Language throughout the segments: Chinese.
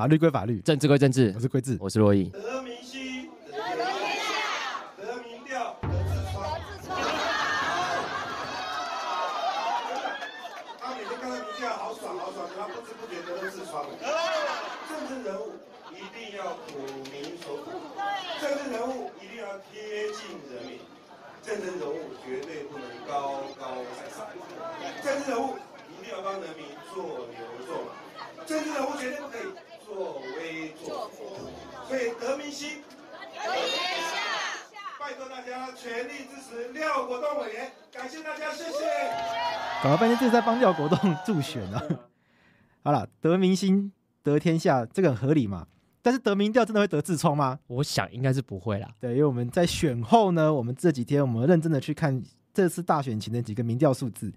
法律归法律，政治归政治，我是归智，我是洛伊。德民心，德民调，得民调，得自传，得自传。他每天看民调，好爽好爽，他不知不觉的都自传了。政治人物一定要普民所普，政治人物一定要贴近人民，政治人物绝对不能高高在上，政治人物一定要帮人民做牛做马，政治人物绝对不可以。作威作福，所以得民心，得天下。拜托大家全力支持廖国栋委员，感谢大家，谢谢。搞了半天就是在帮廖国栋助选呢。好了，得民心得天下，这个很合理嘛。但是得民调真的会得痔疮吗？我想应该是不会啦。对，因为我们在选后呢，我们这几天我们认真的去看这次大选前的几个民调数字，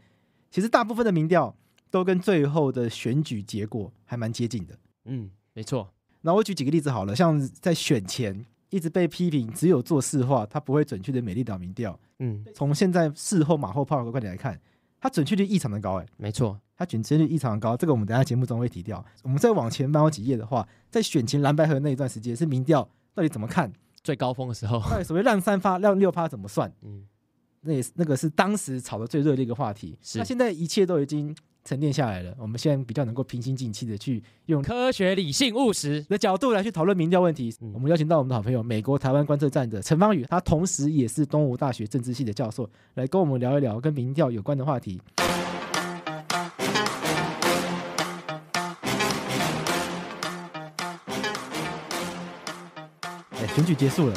其实大部分的民调都跟最后的选举结果还蛮接近的。嗯。没错，那我举几个例子好了，像在选前一直被批评只有做事化，它不会准确的美丽岛民调。嗯，从现在事后马后炮的观点来看，它准确率异常的高，哎，没错，它准确率异常的高。这个我们等下节目中会提掉。我们再往前翻好几页的话，在选前蓝白河那一段时间，是民调到底怎么看最高峰的时候？那所谓让三发、让六发怎么算？嗯，那也是那个是当时炒的最热烈一个话题。是，那现在一切都已经。沉淀下来了，我们现在比较能够平心静气的去用科学、理性、务实的角度来去讨论民调问题。我们邀请到我们的好朋友美国台湾观测站的陈方宇，他同时也是东吴大学政治系的教授，来跟我们聊一聊跟民调有关的话题。选举结束了，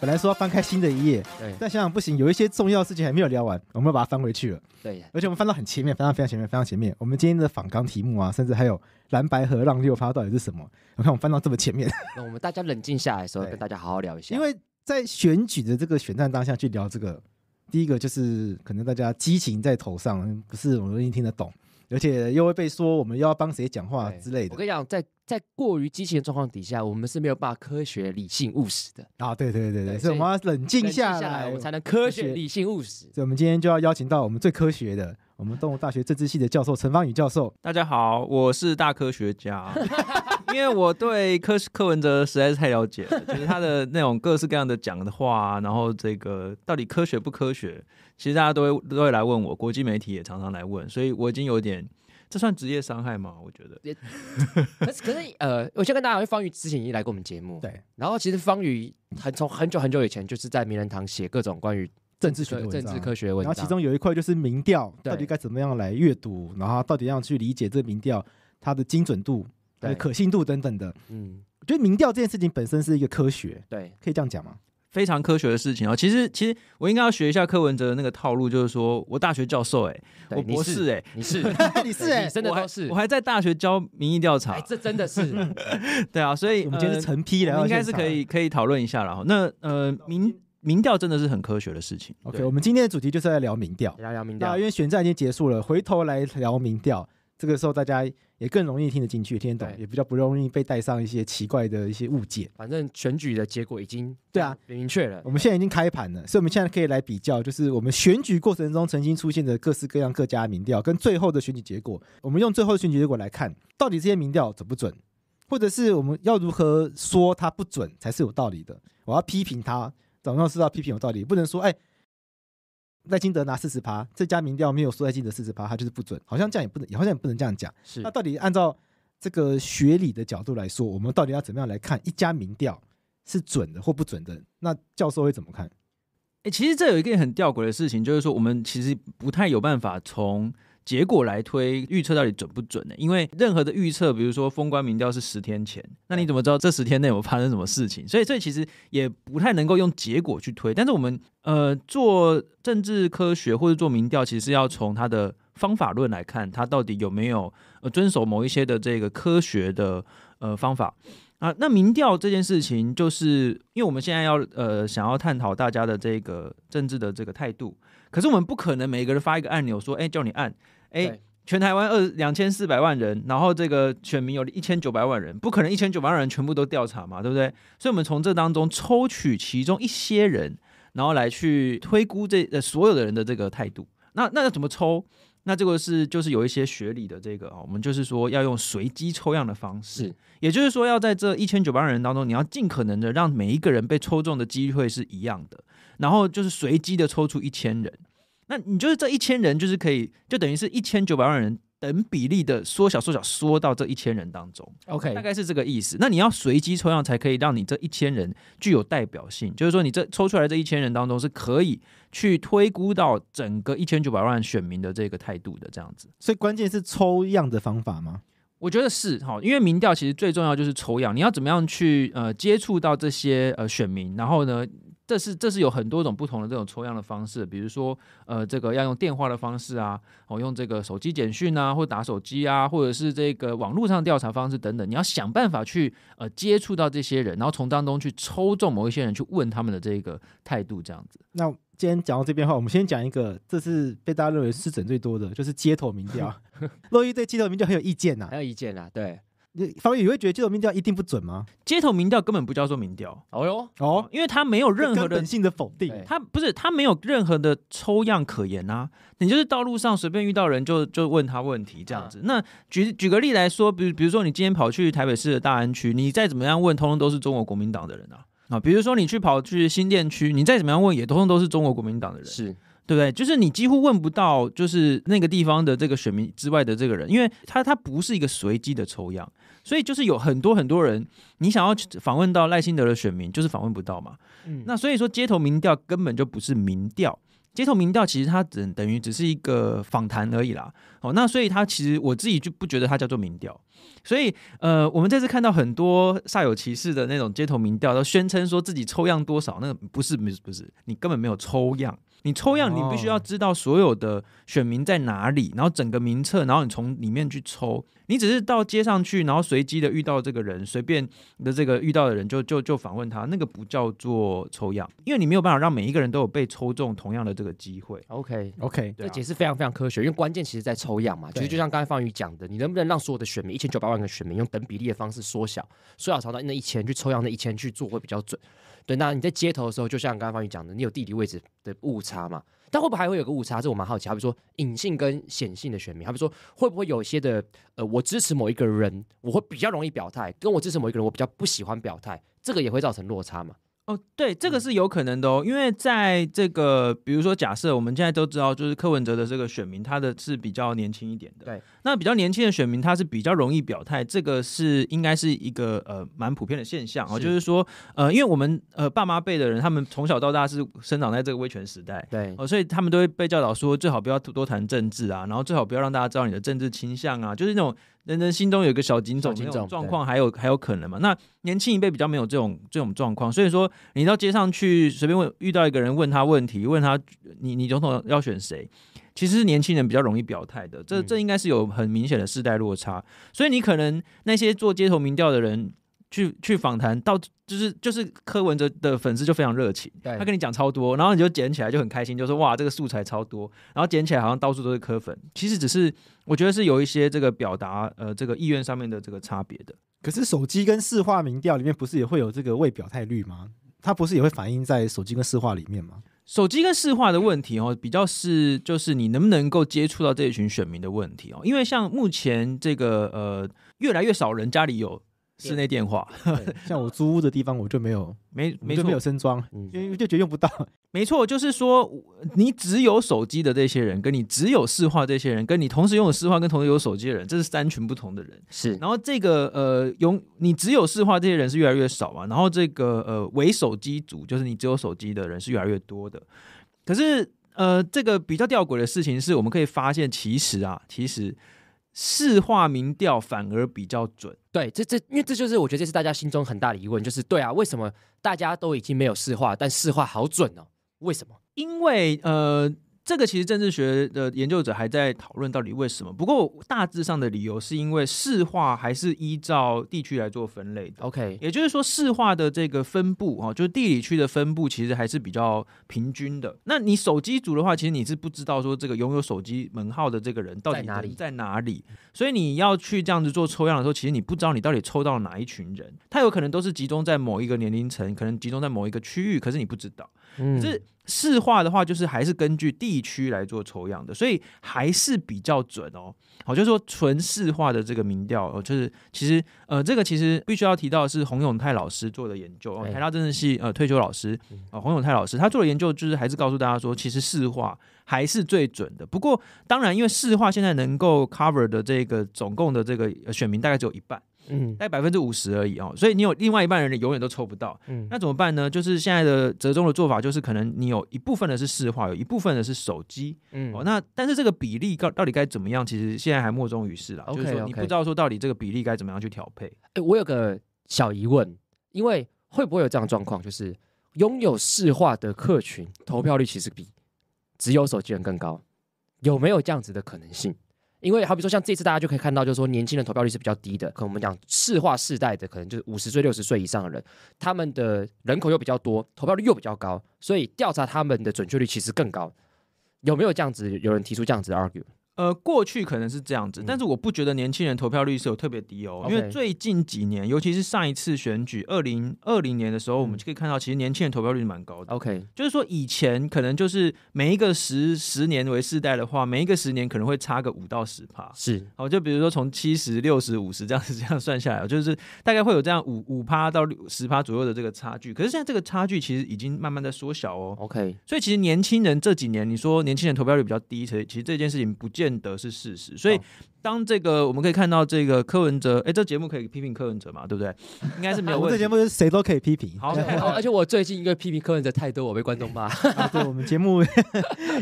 本来说要翻开新的一页，但想想不行，有一些重要事情还没有聊完，我们要把它翻回去了。对，而且我们翻到很前面，翻到非常前面，非常前面。我们今天的访纲题目啊，甚至还有蓝白和让六发到底是什么？我看我们翻到这么前面，那我们大家冷静下来的时候，跟大家好好聊一下。因为在选举的这个选战当下去聊这个，第一个就是可能大家激情在头上，不是我们容易听得懂。而且又会被说我们又要帮谁讲话之类的。我跟你讲，在在过于激情的状况底下，我们是没有办法科学、理性、务实的啊！对对对对，所以我们要冷静下来，我们才能科学、理性、务实。所以，我们今天就要邀请到我们最科学的，我们动物大学政治系的教授陈芳宇教授。大家好，我是大科学家。因为我对柯柯文哲实在是太了解了，就是他的 那种各式各样的讲的话，然后这个到底科学不科学，其实大家都会都会来问我，国际媒体也常常来问，所以我已经有点，这算职业伤害吗？我觉得，可是可是呃，我先跟大家讲，方宇之前也来过我们节目，对。然后其实方宇很从很久很久以前就是在名人堂写各种关于政治学、政治科学的文章，然后其中有一块就是民调到底该怎么样来阅读，然后到底要去理解这个民调它的精准度。对，可信度等等的，嗯，我觉得民调这件事情本身是一个科学，对，可以这样讲吗？非常科学的事情哦。其实，其实我应该要学一下柯文哲的那个套路，就是说我大学教授，哎，我博士，哎，你是 你是哎，真的都是，我还在大学教民意调查，这真的是，对啊，所以我们今天是成批来，应该是可以可以讨论一下了。那呃，民民调真的是很科学的事情。OK，我们今天的主题就是在聊民调，聊聊民调，因为选战已经结束了，回头来聊民调。这个时候大家也更容易听得进去、听得懂，也比较不容易被带上一些奇怪的一些误解。反正选举的结果已经对啊明确了，我们现在已经开盘了，所以我们现在可以来比较，就是我们选举过程中曾经出现的各式各样各家民调，跟最后的选举结果。我们用最后的选举结果来看，到底这些民调准不准，或者是我们要如何说它不准才是有道理的？我要批评它，总是要批评有道理，不能说哎。在金德拿四十趴，这家民调没有说在金德四十趴，它就是不准。好像这样也不能，好像也不能这样讲。是，那到底按照这个学理的角度来说，我们到底要怎么样来看一家民调是准的或不准的？那教授会怎么看？哎，其实这有一个很吊诡的事情，就是说我们其实不太有办法从。结果来推预测到底准不准呢？因为任何的预测，比如说封官民调是十天前，那你怎么知道这十天内我发生什么事情？所以这其实也不太能够用结果去推。但是我们呃做政治科学或者做民调，其实要从它的方法论来看，它到底有没有呃遵守某一些的这个科学的呃方法啊？那民调这件事情，就是因为我们现在要呃想要探讨大家的这个政治的这个态度，可是我们不可能每个人发一个按钮说，哎，叫你按。哎，全台湾二两千四百万人，然后这个选民有一千九百万人，不可能一千九百万人全部都调查嘛，对不对？所以我们从这当中抽取其中一些人，然后来去推估这呃所有的人的这个态度。那那要怎么抽？那这个是就是有一些学理的这个啊，我们就是说要用随机抽样的方式，也就是说要在这一千九百万人当中，你要尽可能的让每一个人被抽中的机会是一样的，然后就是随机的抽出一千人。那你就是这一千人，就是可以，就等于是一千九百万人等比例的缩小、缩小、缩到这一千人当中。OK，大概是这个意思。那你要随机抽样，才可以让你这一千人具有代表性，就是说你这抽出来这一千人当中是可以去推估到整个一千九百万选民的这个态度的这样子。所以，关键是抽样的方法吗？我觉得是哈，因为民调其实最重要就是抽样，你要怎么样去呃接触到这些呃选民，然后呢？这是这是有很多种不同的这种抽样的方式，比如说，呃，这个要用电话的方式啊，我用这个手机简讯啊，或打手机啊，或者是这个网络上调查方式等等，你要想办法去呃接触到这些人，然后从当中去抽中某一些人去问他们的这个态度这样子。那今天讲到这边的话，我们先讲一个，这是被大家认为失准最多的就是街头民调。洛伊对街头民调很有意见呐，很有意见呐，对。方宇，你会觉得街头民调一定不准吗？街头民调根本不叫做民调。哦呦，哦，因为他没有任何的性的否定，他不是，他没有任何的抽样可言啊。你就是道路上随便遇到人，就就问他问题这样子。那举举个例来说，比如比如说你今天跑去台北市的大安区，你再怎么样问，通通都是中国国民党的人啊啊！比如说你去跑去新店区，你再怎么样问，也通通都是中国国民党的人。是。对不对？就是你几乎问不到，就是那个地方的这个选民之外的这个人，因为他他不是一个随机的抽样，所以就是有很多很多人，你想要访问到赖清德的选民，就是访问不到嘛。嗯，那所以说街头民调根本就不是民调，街头民调其实它等等于只是一个访谈而已啦。哦，那所以它其实我自己就不觉得它叫做民调。所以呃，我们这次看到很多煞有其事的那种街头民调，都宣称说自己抽样多少，那个不是不是不是，你根本没有抽样。你抽样，你必须要知道所有的选民在哪里，然后整个名册，然后你从里面去抽。你只是到街上去，然后随机的遇到这个人，随便的这个遇到的人就就就访问他，那个不叫做抽样，因为你没有办法让每一个人都有被抽中同样的这个机会。OK OK，这解释非常非常科学，因为关键其实在抽样嘛，其实就像刚才方宇讲的，你能不能让所有的选民一千九百万个选民用等比例的方式缩小缩小朝到那一千去抽样，那一千去做会比较准。对，那你在街头的时候，就像刚刚方宇讲的，你有地理位置的误差嘛？但会不会还会有个误差？这我蛮好奇。好比说，隐性跟显性的选民，好比说，会不会有一些的，呃，我支持某一个人，我会比较容易表态；，跟我支持某一个人，我比较不喜欢表态，这个也会造成落差嘛？哦，对，这个是有可能的哦，因为在这个，比如说假设我们现在都知道，就是柯文哲的这个选民，他的是比较年轻一点的。对，那比较年轻的选民，他是比较容易表态，这个是应该是一个呃蛮普遍的现象哦，就是说呃，因为我们呃爸妈辈的人，他们从小到大是生长在这个威权时代，对，哦，所以他们都会被教导说，最好不要多谈政治啊，然后最好不要让大家知道你的政治倾向啊，就是那种。人人心中有个小警种，那种状况还有还有可能嘛？那年轻一辈比较没有这种这种状况，所以说你到街上去随便问遇到一个人问他问题，问他你你总统要选谁，其实是年轻人比较容易表态的，这这应该是有很明显的世代落差，所以你可能那些做街头民调的人。去去访谈到就是就是柯文哲的粉丝就非常热情，他跟你讲超多，然后你就捡起来就很开心，就说哇这个素材超多，然后捡起来好像到处都是柯粉，其实只是我觉得是有一些这个表达呃这个意愿上面的这个差别的。可是手机跟市话民调里面不是也会有这个未表态率吗？它不是也会反映在手机跟市话里面吗？手机跟市话的问题哦，比较是就是你能不能够接触到这一群选民的问题哦，因为像目前这个呃越来越少人家里有。室内电话，像我租屋的地方，我就没有，没，没就没有升装，因为就觉得用不到。没错，就是说，你只有手机的这些人，跟你只有市话这些人，跟你同时拥有市话跟同时有手机的人，这是三群不同的人。是，然后这个呃，用你只有市话这些人是越来越少嘛，然后这个呃，为手机族，就是你只有手机的人是越来越多的。可是，呃，这个比较吊诡的事情是，我们可以发现，其实啊，其实。市话民调反而比较准，对，这这，因为这就是我觉得这是大家心中很大的疑问，就是对啊，为什么大家都已经没有市话，但市话好准呢？为什么？因为呃。这个其实政治学的研究者还在讨论到底为什么，不过大致上的理由是因为市化还是依照地区来做分类的。OK，也就是说市化的这个分布啊，就是地理区的分布其实还是比较平均的。那你手机组的话，其实你是不知道说这个拥有手机门号的这个人到底在哪里，在哪里，所以你要去这样子做抽样的时候，其实你不知道你到底抽到了哪一群人，他有可能都是集中在某一个年龄层，可能集中在某一个区域，可是你不知道。可是市化的话，就是还是根据地区来做抽样的，所以还是比较准哦。好，就是说纯市化的这个民调，就是其实呃，这个其实必须要提到是洪永泰老师做的研究。哦、台大政治系呃退休老师，啊洪永泰老师他做的研究，就是还是告诉大家说，其实市化还是最准的。不过当然，因为市化现在能够 cover 的这个总共的这个选民大概只有一半。嗯，大概百分之五十而已哦，所以你有另外一半人你永远都抽不到，嗯，那怎么办呢？就是现在的折中的做法，就是可能你有一部分的是市话，有一部分的是手机，嗯，哦，那但是这个比例到到底该怎么样？其实现在还莫衷于事了，就是说你不知道说到底这个比例该怎么样去调配。哎，我有个小疑问，因为会不会有这样状况，就是拥有市话的客群投票率其实比只有手机人更高，有没有这样子的可能性？因为好比说像这次大家就可以看到，就是说年轻人投票率是比较低的，可我们讲市化世代的可能就是五十岁、六十岁以上的人，他们的人口又比较多，投票率又比较高，所以调查他们的准确率其实更高。有没有这样子有人提出这样子的 a r g u e 呃，过去可能是这样子，但是我不觉得年轻人投票率是有特别低哦，因为最近几年，尤其是上一次选举二零二零年的时候，我们就可以看到，其实年轻人投票率蛮高的。OK，就是说以前可能就是每一个十十年为世代的话，每一个十年可能会差个五到十趴。是，好，就比如说从七十六十五十这样子这样算下来，就是大概会有这样五五趴到十趴左右的这个差距。可是现在这个差距其实已经慢慢在缩小哦。OK，所以其实年轻人这几年，你说年轻人投票率比较低，其实这件事情不见。见得是事实，所以当这个我们可以看到这个柯文哲，哎，这节目可以批评柯文哲嘛？对不对？应该是没有 问题。这节目是谁都可以批评。好，而且我最近因为批评柯文哲太多，我被观众骂。对，我们节目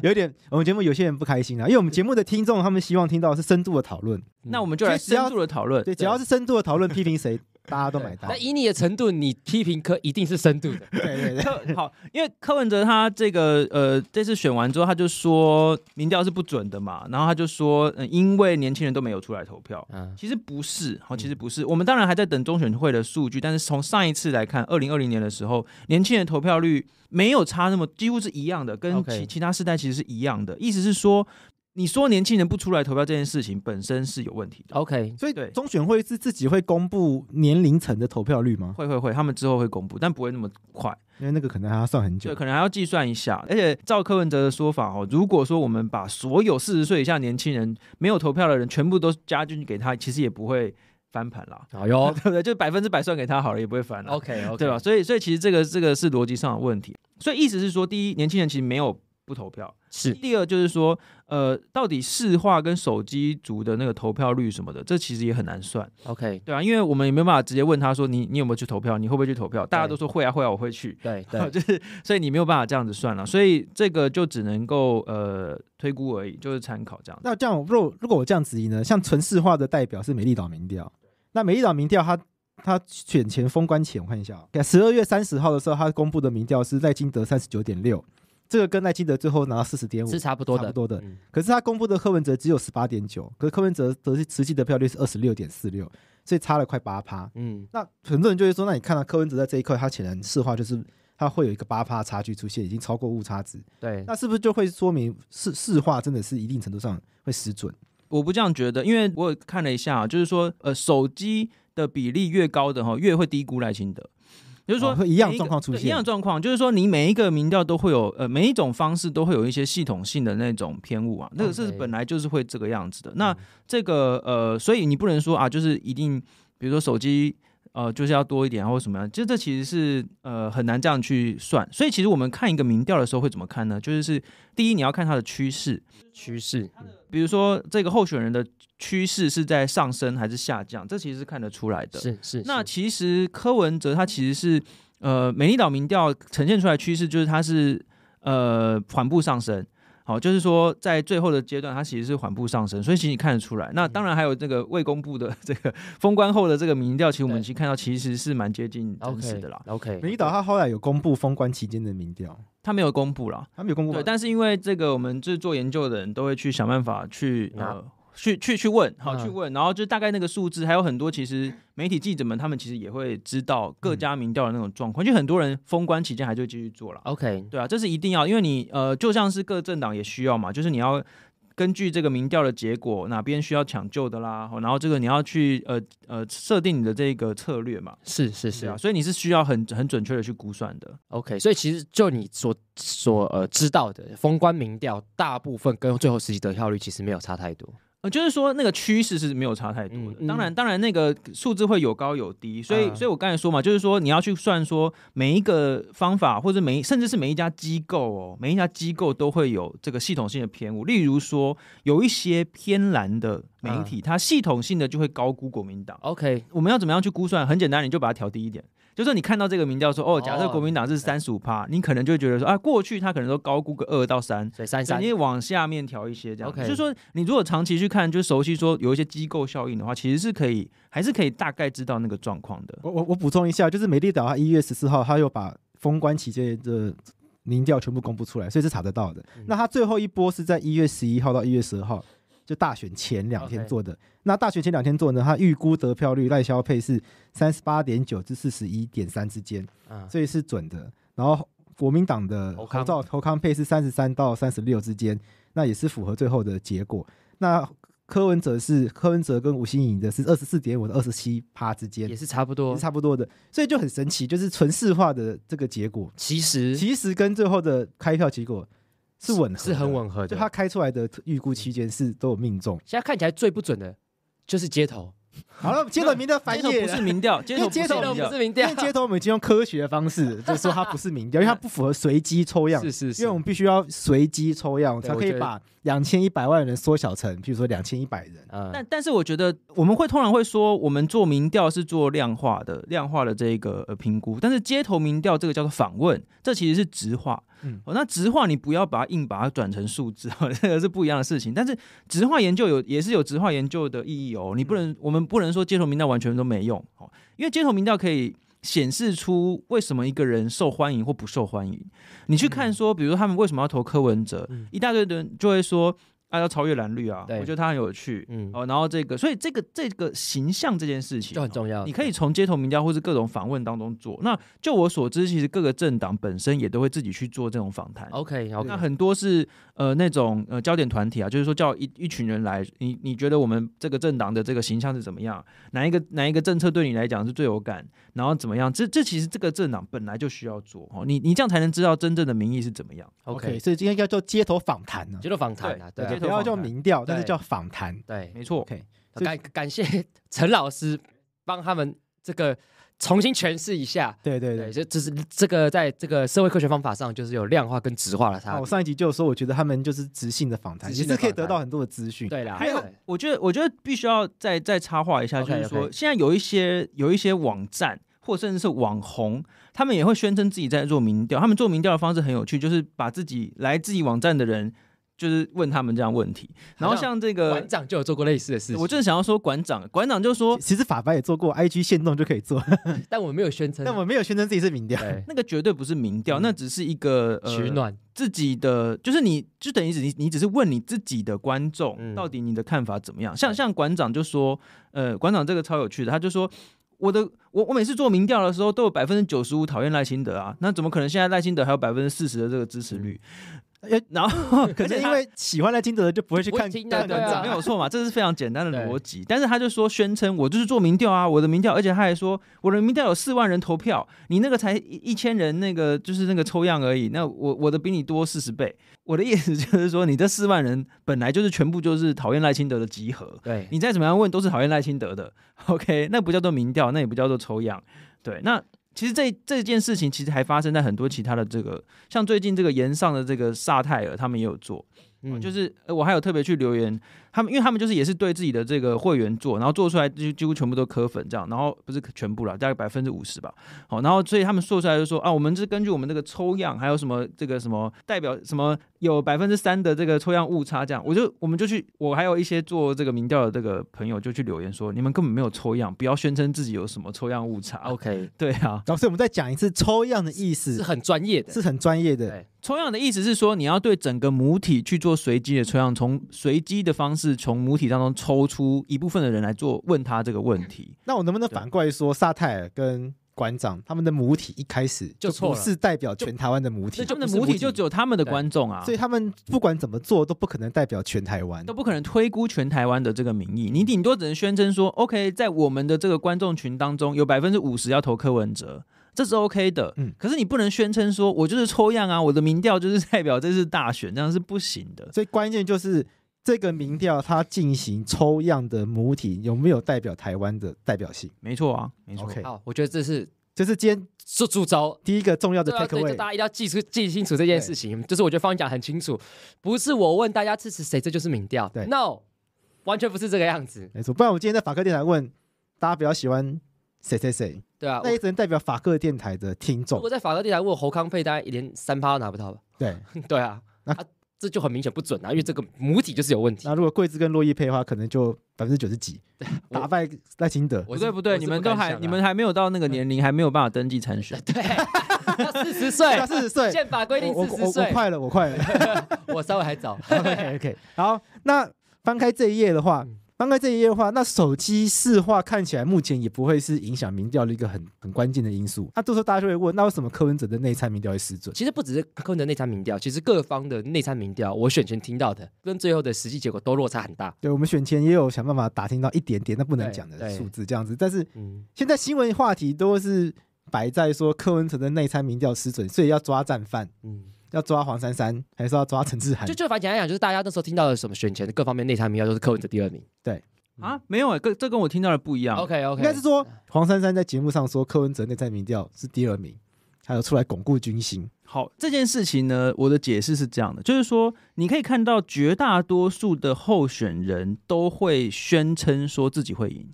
有点，我们节目有些人不开心啊，因为我们节目的听众他们希望听到是深度的讨论。那我们就来深度的讨论。对，只要是深度的讨论，批评谁？大家都买单。那以你的程度，你批评柯一定是深度的。对 对对。好，因为柯文哲他这个呃，这次选完之后他就说民调是不准的嘛，然后他就说嗯，因为年轻人都没有出来投票。嗯，其实不是，好，其实不是。我们当然还在等中选会的数据，但是从上一次来看，二零二零年的时候，年轻人投票率没有差那么，几乎是一样的，跟其其他世代其实是一样的。意思是说。你说年轻人不出来投票这件事情本身是有问题的。OK，所以对中选会是自己会公布年龄层的投票率吗？会会会，他们之后会公布，但不会那么快，因为那个可能还要算很久。对，可能还要计算一下。而且照柯文哲的说法哦，如果说我们把所有四十岁以下年轻人没有投票的人全部都加进去给他，其实也不会翻盘啦。哟，对不对？就百分之百算给他好了，也不会翻。OK OK，对吧？所以所以其实这个这个是逻辑上的问题。所以意思是说，第一，年轻人其实没有不投票；是第二，就是说。呃，到底市话跟手机族的那个投票率什么的，这其实也很难算。OK，对啊，因为我们也没办法直接问他说，你你有没有去投票，你会不会去投票？大家都说会啊会啊，我会去。对 对，就是所以你没有办法这样子算了，所以这个就只能够呃推估而已，就是参考这样。那这样，如果如果我这样质疑呢？像纯市话的代表是美丽岛民调，那美丽岛民调他他选前封关前我看一下，十二月三十号的时候他公布的民调是在金德三十九点六。这个跟赖清德最后拿到四十点五是差不多的，差不多的。可是他公布的柯文哲只有十八点九，可是柯文哲得实际得票率是二十六点四六，所以差了快八趴。嗯，那很多人就会说，那你看到柯文哲在这一刻，他显然市话就是他会有一个八趴差距出现，已经超过误差值。对，那是不是就会说明市市话真的是一定程度上会失准？我不这样觉得，因为我看了一下，就是说，呃，手机的比例越高的哈，越会低估赖清德。就是说，一样状况出现，一样状况。就是说，你每一个民调都会有，呃，每一种方式都会有一些系统性的那种偏误啊。那个是本来就是会这个样子的。那这个呃，所以你不能说啊，就是一定，比如说手机。呃，就是要多一点，或者什么样？就这其实是呃很难这样去算。所以其实我们看一个民调的时候会怎么看呢？就是第一，你要看它的趋势，趋势。比如说这个候选人的趋势是在上升还是下降，这其实是看得出来的。是是。那其实柯文哲他其实是呃美丽岛民调呈现出来趋势就是他是呃缓步上升。好，就是说，在最后的阶段，它其实是缓步上升，所以其实你看得出来。那当然还有这个未公布的 这个封关后的这个民调，其实我们已经看到，其实是蛮接近真实的啦。OK，民调他后来有公布封关期间的民调，他没有公布啦，他没有公布。对，但是因为这个，我们就是做研究的人都会去想办法去呃去去去问，好去问，然后就大概那个数字，还有很多其实媒体记者们他们其实也会知道各家民调的那种状况，就很多人封关期间还就继续做了。OK，对啊，这是一定要，因为你呃就像是各政党也需要嘛，就是你要根据这个民调的结果，哪边需要抢救的啦，然后这个你要去呃呃设定你的这个策略嘛，是是是啊，所以你是需要很很准确的去估算的。OK，所以其实就你所所呃知道的封关民调，大部分跟最后实际得票率其实没有差太多。就是说，那个趋势是没有差太多的。当然，当然那个数字会有高有低，所以，所以我刚才说嘛，就是说你要去算说每一个方法，或者每甚至是每一家机构哦，每一家机构都会有这个系统性的偏误。例如说，有一些偏蓝的媒体，它系统性的就会高估国民党。OK，我们要怎么样去估算？很简单，你就把它调低一点。就是你看到这个民调说哦，假设国民党是三十五趴，你可能就觉得说啊，过去他可能都高估个二到三，所以三三，你往下面调一些这样。OK，就是说你如果长期去看，就熟悉说有一些机构效应的话，其实是可以，还是可以大概知道那个状况的。我我我补充一下，就是美丽岛它一月十四号他又把封关期间的民调全部公布出来，所以是查得到的。那他最后一波是在一月十一号到一月十二号。就大选前两天做的，那大选前两天做呢，他预估得票率赖萧配是三十八点九至四十一点三之间，所以是准的。然后国民党的侯照侯康配是三十三到三十六之间，那也是符合最后的结果。那柯文哲是柯文哲跟吴欣颖的是二十四点五到二十七趴之间，也是差不多，差不多的。所以就很神奇，就是纯市化的这个结果，其实其实跟最后的开票结果。是吻是很吻合的，就他开出来的预估期间是都有命中。现在看起来最不准的，就是街头。好了，街头民调反正也不是民调，街头街头不是民调，因为街头我们已经用科学的方式就说它不是民调，因为它不符合随机抽样。是是是，因为我们必须要随机抽样，才可以把两千一百万人缩小成比如说两千一百人。但但是我觉得我们会通常会说，我们做民调是做量化的、量化的这个评估，但是街头民调这个叫做访问，这其实是直话。哦，那直话你不要把它硬把它转成数字，这个是不一样的事情。但是直话研究有也是有直话研究的意义哦。你不能，我们不能说街头民调完全都没用哦，因为街头民调可以显示出为什么一个人受欢迎或不受欢迎。你去看说，比如说他们为什么要投柯文哲，一大堆人就会说。按照超越蓝绿啊，我觉得他很有趣，嗯，哦，然后这个，所以这个这个形象这件事情就很重要，你可以从街头民调或是各种访问当中做。那就我所知，其实各个政党本身也都会自己去做这种访谈。OK，那很多是。呃，那种呃焦点团体啊，就是说叫一一群人来，你你觉得我们这个政党的这个形象是怎么样？哪一个哪一个政策对你来讲是最有感？然后怎么样？这这其实这个政党本来就需要做哦，你你这样才能知道真正的民意是怎么样。OK，所以今天叫做街头访谈呢，街头访谈，对，不要叫民调，但是叫访谈。对，没错。OK，感感谢 陈老师帮他们这个。重新诠释一下，对对对，这这是这个，在这个社会科学方法上，就是有量化跟质化的差我上一集就有说，我觉得他们就是直性的访谈，其实可以得到很多的资讯。对啦，还有，我觉得我觉得必须要再再插话一下，就是说，现在有一些有一些网站或甚至是网红，他们也会宣称自己在做民调，他们做民调的方式很有趣，就是把自己来自己网站的人。就是问他们这样问题，然后像这个馆长就有做过类似的事情。我正想要说馆长，馆长就说，其实法白也做过，IG 限动就可以做，但我没有宣称，但我没有宣称自己是民调，那个绝对不是民调，那只是一个取暖自己的，就是你就等于只你你只是问自己的观众到底你的看法怎么样。像像馆长就说，呃，馆长这个超有趣的，他就说，我的我我每次做民调的时候都有百分之九十五讨厌赖清德啊，那怎么可能现在赖清德还有百分之四十的这个支持率？然后，可是因为喜欢赖清德，就不会去看。对对，没有错嘛，这是非常简单的逻辑。但是他就说，宣称我就是做民调啊，我的民调，而且他还说我的民调有四万人投票，你那个才一千人，那个就是那个抽样而已。那我我的比你多四十倍。我的意思就是说，你这四万人本来就是全部就是讨厌赖清德的集合，对你再怎么样问都是讨厌赖清德的。OK，那不叫做民调，那也不叫做抽样。对，那。其实这这件事情其实还发生在很多其他的这个，像最近这个盐上的这个萨泰尔他们也有做，嗯，就是我还有特别去留言。他们因为，他们就是也是对自己的这个会员做，然后做出来就几乎全部都磕粉这样，然后不是全部了，大概百分之五十吧。好，然后所以他们做出来就说啊，我们是根据我们这个抽样，还有什么这个什么代表什么，有百分之三的这个抽样误差这样。我就我们就去，我还有一些做这个民调的这个朋友就去留言说，你们根本没有抽样，不要宣称自己有什么抽样误差。OK，对啊，老师，我们再讲一次抽样的意思是很专业的，是很专业的。抽样的意思是说你要对整个母体去做随机的抽样，从随机的方式。是从母体当中抽出一部分的人来做问他这个问题。那我能不能反过来说，萨泰尔跟馆长他们的母体一开始就不是代表全台湾的母体，他们的母体就只有他们的观众啊，所以他们不管怎么做都不可能代表全台湾，都不可能推估全台湾的这个民意。你顶多只能宣称说，OK，在我们的这个观众群当中有百分之五十要投柯文哲，这是 OK 的。嗯，可是你不能宣称说我就是抽样啊，我的民调就是代表这是大选，这样是不行的。所以关键就是。这个民调它进行抽样的母体有没有代表台湾的代表性？没错啊，没错。好，我觉得这是这是今天是主招第一个重要的 takeaway，大家一定要记住记清楚这件事情。就是我觉得方宇讲很清楚，不是我问大家支持谁，这就是民调。对，no，完全不是这个样子。没错，不然我们今天在法克电台问大家比较喜欢谁谁谁，对啊，那也只能代表法克电台的听众。如果在法克电台问侯康佩，大家连三趴都拿不到吧？对，对啊。这就很明显不准啊，因为这个母体就是有问题。那如果桂枝跟洛伊配的话，可能就百分之九十几打败赖清德，对不对？你们都还你们还没有到那个年龄，还没有办法登记参选。对，四十岁，四十岁，宪法规定四十岁。我快了，我快了，我稍微还早。OK，OK。好，那翻开这一页的话。翻开这一页话，那手机市话看起来目前也不会是影响民调的一个很很关键的因素。那时候大家就会问，那为什么柯文哲的内参民调失准？其实不只是柯文哲内参民调，其实各方的内参民调，我选前听到的跟最后的实际结果都落差很大。对我们选前也有想办法打听到一点点，那不能讲的数字这样子。但是现在新闻话题都是摆在说柯文哲的内参民调失准，所以要抓战犯。嗯。要抓黄珊珊，还是要抓陈志涵？就就反简来讲，就是大家那时候听到的什么选前的各方面内参民调都是柯文哲第二名，对啊，没有啊，这跟我听到的不一样。OK OK，应该是说黄珊珊在节目上说柯文哲内参民调是第二名，还有出来巩固军心。好，这件事情呢，我的解释是这样的，就是说你可以看到绝大多数的候选人都会宣称说自己会赢。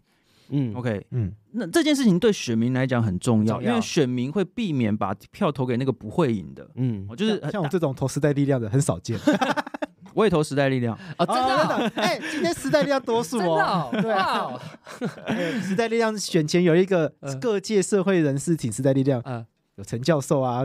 嗯，OK，嗯，那这件事情对选民来讲很重要，因为选民会避免把票投给那个不会赢的。嗯，我就是像我这种投时代力量的很少见，我也投时代力量啊，真的，哎，今天时代力量多数哦，对，时代力量选前有一个各界社会人士挺时代力量，嗯。有陈教授啊，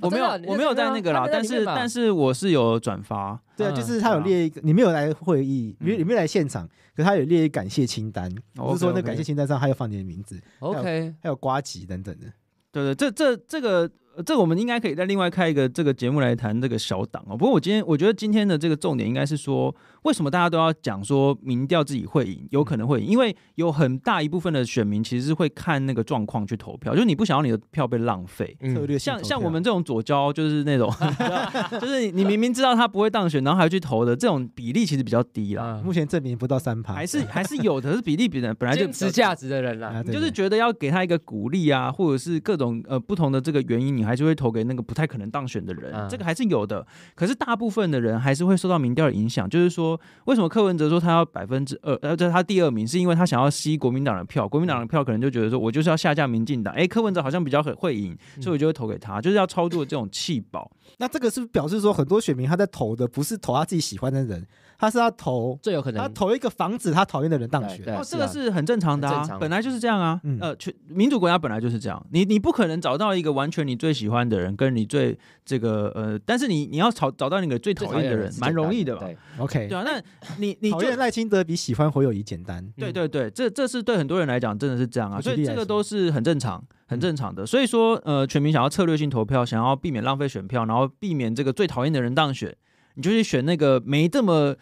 我没有，我没有在那个啦，但是但是我是有转发，对啊，就是他有列一个，你没有来会议，你你没来现场，可是他有列感谢清单，就是说那感谢清单上还有放你的名字，OK，还有瓜吉等等的，对对，这这这个这我们应该可以再另外开一个这个节目来谈这个小党哦，不过我今天我觉得今天的这个重点应该是说。为什么大家都要讲说民调自己会赢，有可能会赢？因为有很大一部分的选民其实是会看那个状况去投票，就是你不想要你的票被浪费。嗯，像像我们这种左交，就是那种，就是你明明知道他不会当选，然后还去投的这种比例其实比较低啦。目前证明不到三排，还是还是有的，是比例比人本来就持 价值的人啦，就是觉得要给他一个鼓励啊，或者是各种呃不同的这个原因，你还是会投给那个不太可能当选的人，这个还是有的。可是大部分的人还是会受到民调的影响，就是说。为什么柯文哲说他要百分之二？呃，这是他第二名，是因为他想要吸国民党的票，国民党的票可能就觉得说我就是要下架民进党，哎，柯文哲好像比较很会赢，所以我就会投给他，就是要操作这种气保。那这个是表示说很多选民他在投的不是投他自己喜欢的人。他是要投最有可能，他投一个防止他讨厌的人当选，哦，这个是很正常的啊，本来就是这样啊，呃，全民主国家本来就是这样，你你不可能找到一个完全你最喜欢的人跟你最这个呃，但是你你要找找到那个最讨厌的人，蛮容易的吧？OK，对啊，那你你讨厌赖清德比喜欢侯友谊简单，对对对，这这是对很多人来讲真的是这样啊，所以这个都是很正常很正常的，所以说呃，全民想要策略性投票，想要避免浪费选票，然后避免这个最讨厌的人当选。你就去选那个没这么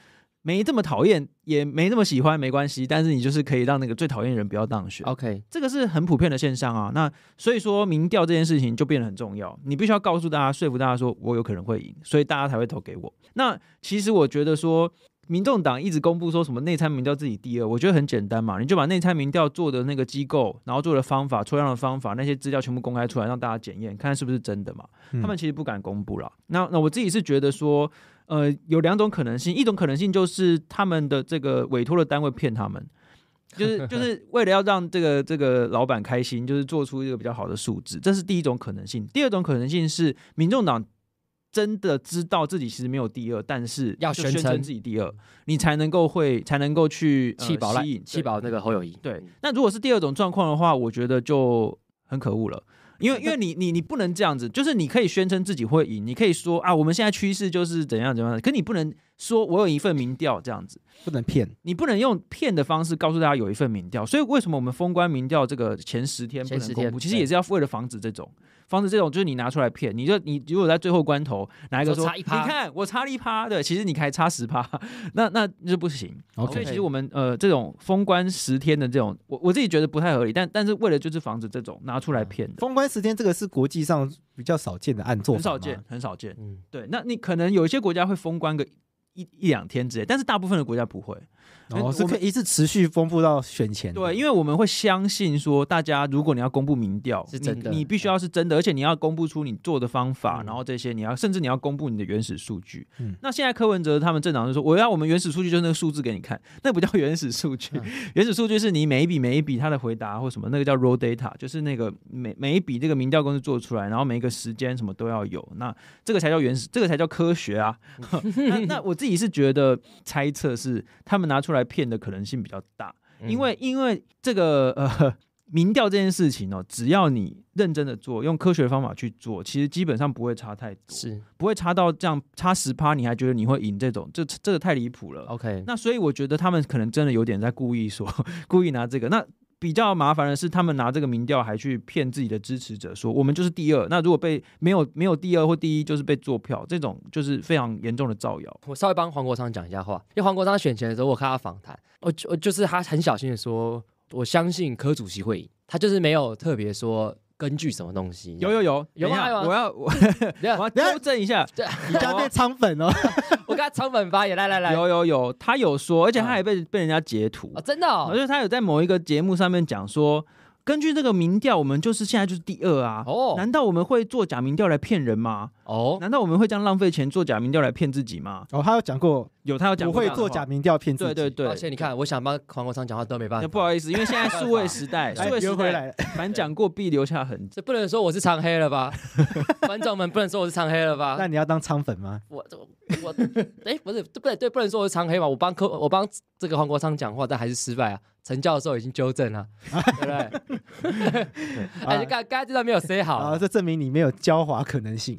没这么讨厌也没那么喜欢没关系，但是你就是可以让那个最讨厌的人不要当选。OK，这个是很普遍的现象啊。那所以说民调这件事情就变得很重要，你必须要告诉大家，说服大家说我有可能会赢，所以大家才会投给我。那其实我觉得说，民众党一直公布说什么内参民调自己第二，我觉得很简单嘛，你就把内参民调做的那个机构，然后做的方法、抽样的方法那些资料全部公开出来，让大家检验看是不是真的嘛。他们其实不敢公布了。那那我自己是觉得说。呃，有两种可能性，一种可能性就是他们的这个委托的单位骗他们，就是 就是为了要让这个这个老板开心，就是做出一个比较好的数字，这是第一种可能性。第二种可能性是民众党真的知道自己其实没有第二，但是要宣称自己第二，你才能够会才能够去气饱吸引气饱那个侯友谊。对，那如果是第二种状况的话，我觉得就很可恶了。因为 因为你你你不能这样子，就是你可以宣称自己会赢，你可以说啊，我们现在趋势就是怎样怎样，可你不能。说我有一份民调，这样子不能骗你，不能用骗的方式告诉大家有一份民调。所以为什么我们封关民调这个前十天不能公布？其实也是要为了防止这种防止这种，就是你拿出来骗。你就你如果在最后关头哪一个说你看我差一趴的，其实你还插差十趴，那那就不行。所以其实我们呃这种封关十天的这种，我我自己觉得不太合理。但但是为了就是防止这种拿出来骗的封关十天，这个是国际上比较少见的案，做很少见很少见。嗯，对。那你可能有一些国家会封关个。一一两天之类，但是大部分的国家不会。然后是可一次持续丰富到选前，对，因为我们会相信说，大家如果你要公布民调，是真的，你必须要是真的，而且你要公布出你做的方法，然后这些你要，甚至你要公布你的原始数据。嗯，那现在柯文哲他们政党就说，我要我们原始数据，就是那个数字给你看，那不叫原始数据，原始数据是你每一笔每一笔他的回答或什么，那个叫 raw data，就是那个每每一笔这个民调公司做出来，然后每一个时间什么都要有，那这个才叫原始，这个才叫科学啊。那那我自己是觉得猜测是他们拿。拿出来骗的可能性比较大，因为因为这个呃，民调这件事情哦，只要你认真的做，用科学方法去做，其实基本上不会差太多，是不会差到这样差十趴，你还觉得你会赢这种，这这个太离谱了。OK，那所以我觉得他们可能真的有点在故意说，故意拿这个那。比较麻烦的是，他们拿这个民调还去骗自己的支持者说，我们就是第二。那如果被没有没有第二或第一，就是被做票，这种就是非常严重的造谣。我稍微帮黄国昌讲一下话，因为黄国昌选前的时候，我看他访谈，我我就是他很小心的说，我相信柯主席会赢，他就是没有特别说。根据什么东西？有有有有，我要我要 我要纠正一下，你刚变仓粉哦！我跟仓粉发言，来来来，有有有，他有说，而且他还被被人家截图，真的，就是他有在某一个节目上面讲说。根据这个民调，我们就是现在就是第二啊。哦，难道我们会做假民调来骗人吗？哦，难道我们会这样浪费钱做假民调来骗自己吗？哦，他有讲过，有他有讲，不会做假民调骗自己。对对对，而且你看，我想帮黄国昌讲话都没办法。不好意思，因为现在数位时代，数位时代，反讲过必留下痕。这不能说我是长黑了吧？观众们不能说我是长黑了吧？那你要当昌粉吗？我我哎，不是不对对，不能说我是长黑吧？我帮科，我帮这个黄国昌讲话，但还是失败啊。陈教授已经纠正了，对不对？哎，刚刚道没有 say 好，这证明你没有教化可能性。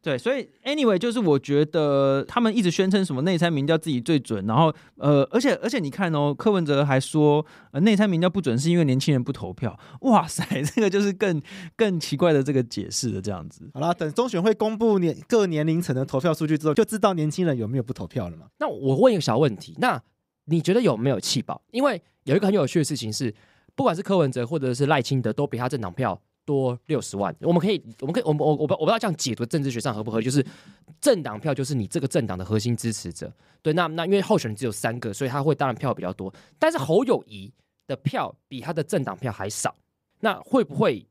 对，所以 anyway，就是我觉得他们一直宣称什么内参民调自己最准，然后呃，而且而且你看哦，柯文哲还说内参民调不准是因为年轻人不投票。哇塞，这个就是更更奇怪的这个解释的这样子。好啦，等中选会公布年各年龄层的投票数据之后，就知道年轻人有没有不投票了嘛？那我问一个小问题，那。你觉得有没有气饱？因为有一个很有趣的事情是，不管是柯文哲或者是赖清德，都比他政党票多六十万。我们可以，我们可以，我我我不我不知道这样解读政治学上合不合？理，就是政党票就是你这个政党的核心支持者。对，那那因为候选人只有三个，所以他会当然票比较多。但是侯友谊的票比他的政党票还少，那会不会？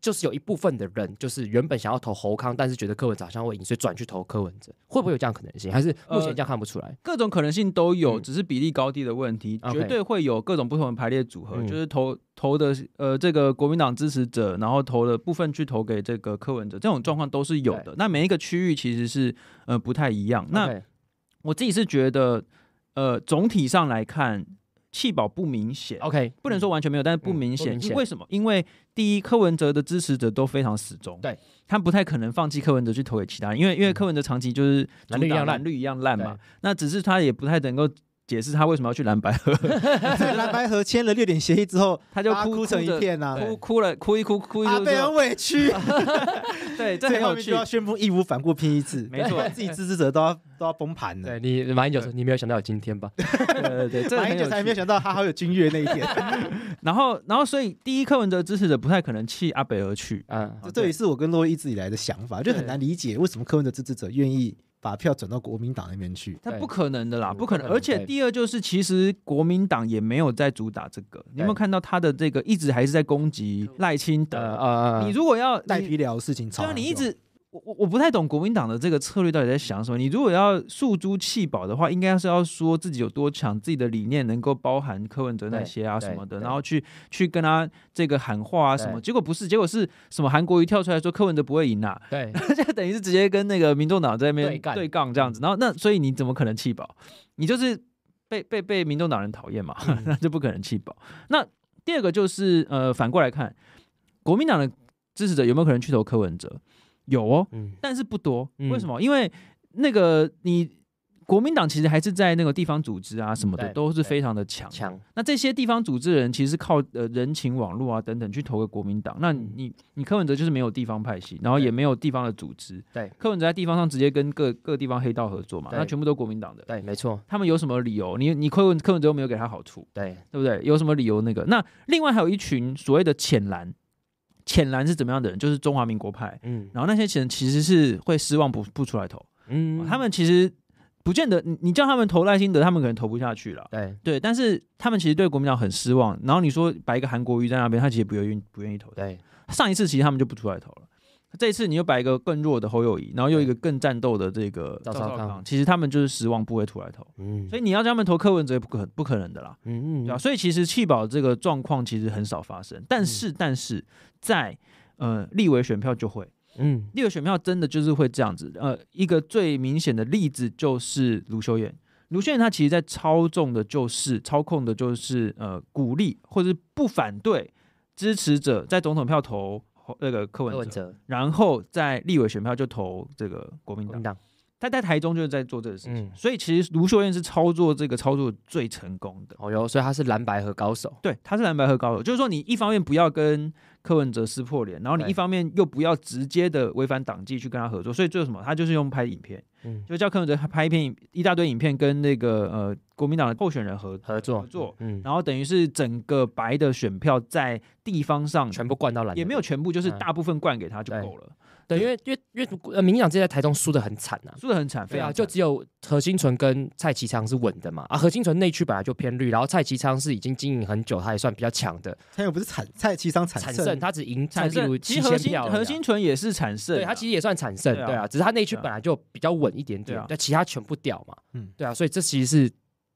就是有一部分的人，就是原本想要投侯康，但是觉得柯文哲像会赢，所以转去投柯文哲。会不会有这样可能性？还是目前这样看不出来，各种可能性都有，只是比例高低的问题。绝对会有各种不同的排列组合，就是投投的呃这个国民党支持者，然后投的部分去投给这个柯文哲，这种状况都是有的。那每一个区域其实是呃不太一样。那我自己是觉得，呃，总体上来看。弃保不明显，OK，不能说完全没有，但是不明显。为什么？因为第一，柯文哲的支持者都非常始终，对他不太可能放弃柯文哲去投给其他人，因为因为柯文哲长期就是蓝绿一样烂嘛，那只是他也不太能够。解释他为什么要去蓝白合？蓝白河签了六点协议之后，他就哭哭成一片啊！哭哭了，哭一哭，哭一哭，阿北很委屈。对，这很有趣。就要宣布义无反顾拼一次，没错，自己支持者都要都要崩盘了。对你马英九说，你没有想到有今天吧？对对对，马英九才没有想到他好有君越那一天。然后，然后，所以第一课文的支持者不太可能弃阿北而去啊。这也是我跟洛伊一直以来的想法，就很难理解为什么科文的支持者愿意。把票转到国民党那边去，他不可能的啦，不可能。而且第二就是，其实国民党也没有在主打这个，你有没有看到他的这个一直还是在攻击赖清德你如果要赖皮聊事情，啊，你一直。我我我不太懂国民党的这个策略到底在想什么。你如果要诉诸弃保的话，应该是要说自己有多强，自己的理念能够包含柯文哲那些啊什么的，然后去去跟他这个喊话啊什么。结果不是，结果是什么？韩国瑜跳出来说柯文哲不会赢啊，对，就等于是直接跟那个民众党在面对杠这样子。然后那所以你怎么可能弃保？你就是被被被民众党人讨厌嘛，那就不可能弃保。那第二个就是呃，反过来看，国民党的支持者有没有可能去投柯文哲？有哦，嗯，但是不多。为什么？因为那个你国民党其实还是在那个地方组织啊什么的，都是非常的强。强。那这些地方组织人其实是靠呃人情网络啊等等去投个国民党。那你你柯文哲就是没有地方派系，然后也没有地方的组织。对。柯文哲在地方上直接跟各各个地方黑道合作嘛，那全部都国民党的。对，没错。他们有什么理由？你你柯文柯文哲没有给他好处，对对不对？有什么理由那个？那另外还有一群所谓的浅蓝。浅蓝是怎么样的人？就是中华民国派，嗯，然后那些人其实是会失望不不出来投，嗯，他们其实不见得，你你叫他们投赖清德，他们可能投不下去了，对对，但是他们其实对国民党很失望，然后你说摆一个韩国瑜在那边，他其实不愿意不愿意投，对，上一次其实他们就不出来投了。这次你又摆一个更弱的侯友谊，然后又一个更战斗的这个赵少康，其实他们就是死望不会出来投，嗯，所以你要叫他们投柯文哲不可不可能的啦，嗯嗯，对吧？所以其实弃保这个状况其实很少发生，但是但是在呃立委选票就会，嗯，立委选票真的就是会这样子，呃，一个最明显的例子就是卢修远，卢修远他其实在操纵的就是操控的就是呃鼓励或者是不反对支持者在总统票投。那个柯文哲，然后在立委选票就投这个国民党，他在台中就是在做这个事情，所以其实卢秀燕是操作这个操作最成功的哦哟，所以他是蓝白和高手，对，他是蓝白和高手，就是说你一方面不要跟柯文哲撕破脸，然后你一方面又不要直接的违反党纪去跟他合作，所以后什么？他就是用拍影片，就叫柯文哲拍一片影，一大堆影片跟那个呃。国民党的候选人合合作作，嗯，然后等于是整个白的选票在地方上全部灌到蓝，也没有全部，就是大部分灌给他就够了。对，因为因为因为呃，国民党这在台中输的很惨呐，输的很惨。对啊，就只有何新存跟蔡其昌是稳的嘛。啊，何新存内区本来就偏绿，然后蔡其昌是已经经营很久，他也算比较强的。他又不是惨，蔡其昌惨胜，他只赢惨胜。其实何兴何新存也是惨胜，他其实也算惨胜。对啊，只是他内区本来就比较稳一点点，但其他全部掉嘛。嗯，对啊，所以这其实是。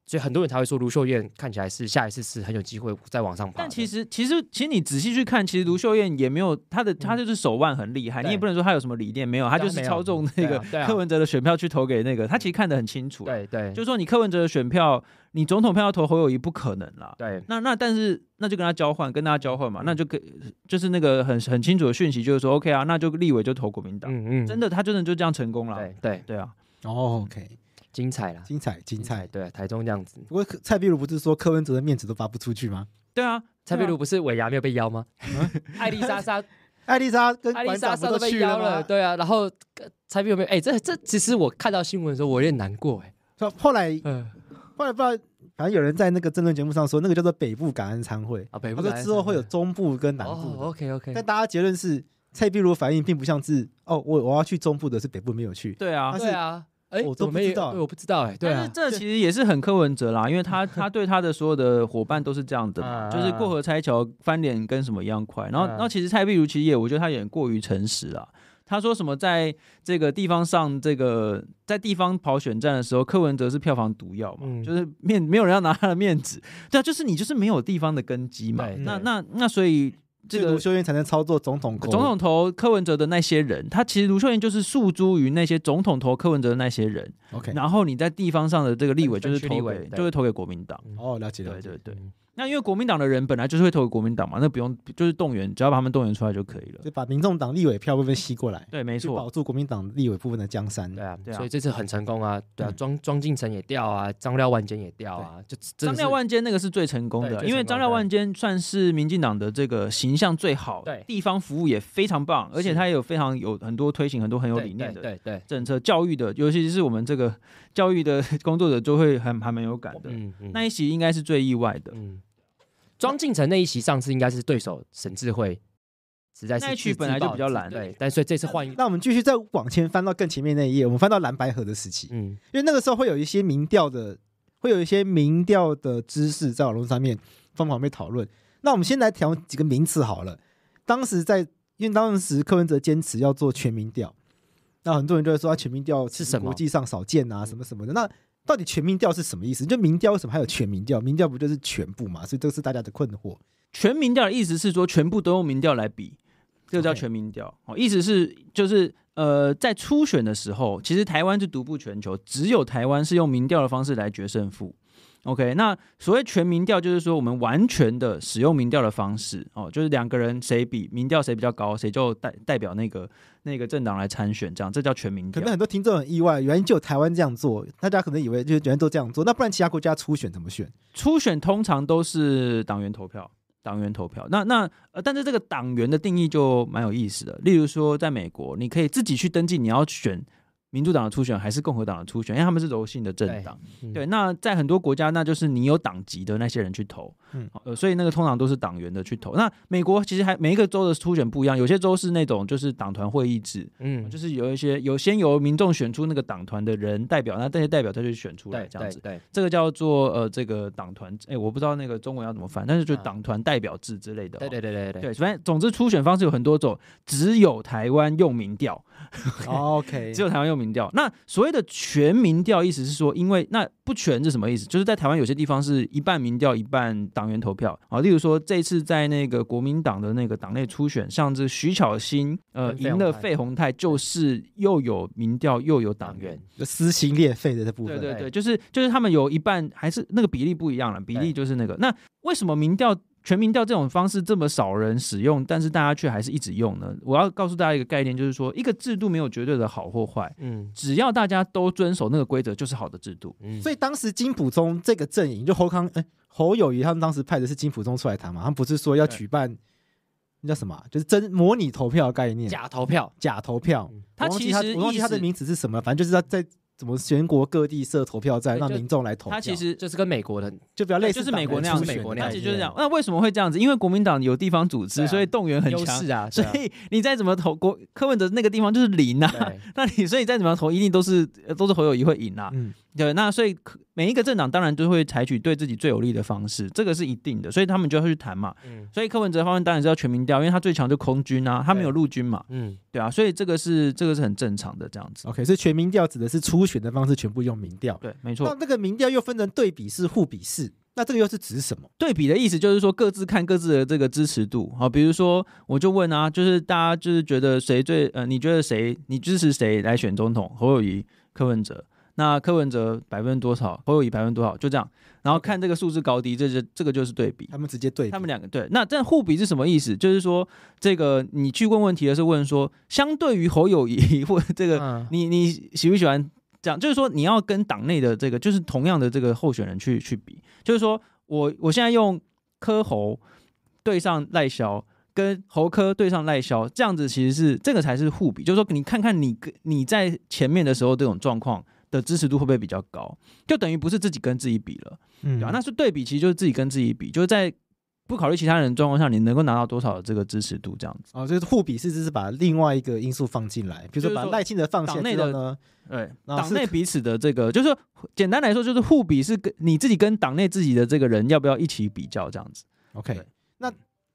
所以很多人才会说卢秀燕看起来是下一次是很有机会再往上爬。但其实其实其实你仔细去看，其实卢秀燕也没有她的，她就是手腕很厉害。你也不能说她有什么理念，没有，她就是操纵那个柯文哲的选票去投给那个。她其实看得很清楚，对对，就说你柯文哲的选票，你总统票要投侯友谊不可能了。对，那那但是那就跟他交换，跟大家交换嘛，那就跟就是那个很很清楚的讯息，就是说 OK 啊，那就立委就投国民党。嗯嗯，真的他真的就这样成功了。对对对啊，OK 哦、。精彩了，精彩，精彩。对，台中这样子。不过蔡碧如不是说柯文哲的面子都发不出去吗？对啊，蔡碧如不是尾牙没有被邀吗？艾丽莎莎、艾丽莎跟艾丽莎莎都被邀了。对啊，然后蔡碧如没哎，这这其实我看到新闻的时候我有点难过哎。说后来，后来不知道，反正有人在那个政论节目上说，那个叫做北部感恩餐会。啊，北部他说之后会有中部跟南部。哦，OK OK。但大家结论是，蔡碧如反应并不像是哦，我我要去中部的是北部没有去。对啊，对啊。哎，我都不知道，对，我不知道哎。但是这其实也是很柯文哲啦，因为他他对他的所有的伙伴都是这样的，就是过河拆桥、翻脸跟什么一样快。然后，然后其实蔡碧如其实也，我觉得他也点过于诚实啦。他说什么在这个地方上，这个在地方跑选战的时候，柯文哲是票房毒药嘛，就是面没有人要拿他的面子，对，啊，就是你就是没有地方的根基嘛。那那那所以。这个卢秀英才能操作总统总统投柯文哲的那些人，他其实卢秀英就是诉诸于那些总统投柯文哲的那些人。OK，然后你在地方上的这个立委就是投，就是投给国民党。哦，了解了，对对对。那因为国民党的人本来就是会投给国民党嘛，那不用就是动员，只要把他们动员出来就可以了。就把民众党立委票部分吸过来？对，没错，保住国民党立委部分的江山。对啊，对啊，所以这次很成功啊。对啊，庄庄敬诚也掉啊，张廖万坚也掉啊。就张廖万坚那个是最成功的，因为张廖万坚算是民进党的这个形象最好，对，地方服务也非常棒，而且他也有非常有很多推行很多很有理念的对对政策，教育的，尤其是我们这个教育的工作者就会还还蛮有感的。嗯嗯，那一席应该是最意外的。嗯。庄敬诚那一席上次应该是对手沈智慧，实在是那期本来就比较难，对。但所以这次换一，那我们继续再往前翻到更前面那一页，我们翻到蓝白河的时期，嗯，因为那个时候会有一些民调的，会有一些民调的知识在网络上面疯狂被讨论。那我们先来调几个名词好了。当时在，因为当时柯文哲坚持要做全民调，那很多人就会说他全民调是什么国际上少见啊，什么什么的那。到底全民调是什么意思？就民调为什么还有全民调？民调不就是全部吗？所以这个是大家的困惑。全民调的意思是说全部都用民调来比，这个叫全民调。哦，意思是就是呃，在初选的时候，其实台湾是独步全球，只有台湾是用民调的方式来决胜负。OK，那所谓全民调就是说我们完全的使用民调的方式哦，就是两个人谁比民调谁比较高，谁就代代表那个那个政党来参选，这样这叫全民调。可能很多听众很意外，原因就台湾这样做，大家可能以为就是来都这样做，那不然其他国家初选怎么选？初选通常都是党员投票，党员投票。那那呃，但是这个党员的定义就蛮有意思的。例如说，在美国，你可以自己去登记，你要选。民主党的初选还是共和党的初选，因为他们是柔性的政党。对，那在很多国家，那就是你有党籍的那些人去投，呃，所以那个通常都是党员的去投。那美国其实还每一个州的初选不一样，有些州是那种就是党团会议制，嗯，就是有一些有先由民众选出那个党团的人代表，那这些代表再去选出来这样子。对，这个叫做呃这个党团，哎，我不知道那个中文要怎么翻，但是就党团代表制之类的。对对对对对。对，反正总之初选方式有很多种，只有台湾用民调。OK，只有台湾用民调。那所谓的全民调，意思是说，因为那不全是什么意思？就是在台湾有些地方是一半民调，一半党员投票啊。例如说，这次在那个国民党的那个党内初选，像这徐巧芯呃赢了费鸿泰，就是又有民调又有党员，撕心裂肺的这部分。对对对，就是就是他们有一半还是那个比例不一样了，比例就是那个。那为什么民调？全民调这种方式这么少人使用，但是大家却还是一直用呢。我要告诉大家一个概念，就是说一个制度没有绝对的好或坏，嗯，只要大家都遵守那个规则，就是好的制度。所以当时金溥中这个阵营，就侯康、哎侯友谊他们当时派的是金溥中出来谈嘛，他们不是说要举办那叫什么，就是真模拟投票概念，假投票，假投票。他其实我忘记他的名字是什么，反正就是他在。怎么全国各地设投票站让民众来投票？他其实就是跟美国人就比较类似，就是美国那样，美国那样。他其实就是这样。那为什么会这样子？因为国民党有地方组织，所以动员很强啊。所以你再怎么投国柯文哲那个地方就是零呐，那你所以再怎么投，一定都是都是侯友谊会赢啊。对，那所以每一个政党当然都会采取对自己最有利的方式，这个是一定的，所以他们就要去谈嘛。嗯，所以柯文哲方面当然是要全民调，因为他最强就空军啊，他没有陆军嘛。嗯，对啊，所以这个是这个是很正常的这样子。OK，是全民调指的是初选的方式全部用民调。对，没错。那这个民调又分成对比式、互比式，那这个又是指什么？对比的意思就是说各自看各自的这个支持度好，比如说我就问啊，就是大家就是觉得谁最呃，你觉得谁你支持谁来选总统？侯友谊、柯文哲。那柯文哲百分之多少，侯友谊百分之多少，就这样，然后看这个数字高低，这是这个就是对比。他们直接对，他们两个对。那这互比是什么意思？就是说，这个你去问问题的时候，问说，相对于侯友谊或这个，你你喜不喜欢？这样就是说，你要跟党内的这个，就是同样的这个候选人去去比。就是说我我现在用柯侯对上赖萧，跟侯柯对上赖萧，这样子其实是这个才是互比。就是说，你看看你跟你在前面的时候这种状况。的支持度会不会比较高？就等于不是自己跟自己比了，对吧？那是对比，其实就是自己跟自己比，就是在不考虑其他人状况下，你能够拿到多少的这个支持度这样子。哦，就是互比，是只是把另外一个因素放进来，比如说把赖清德放进来呢，对，党内彼此的这个，就是简单来说，就是互比是跟你自己跟党内自己的这个人要不要一起比较这样子。OK，那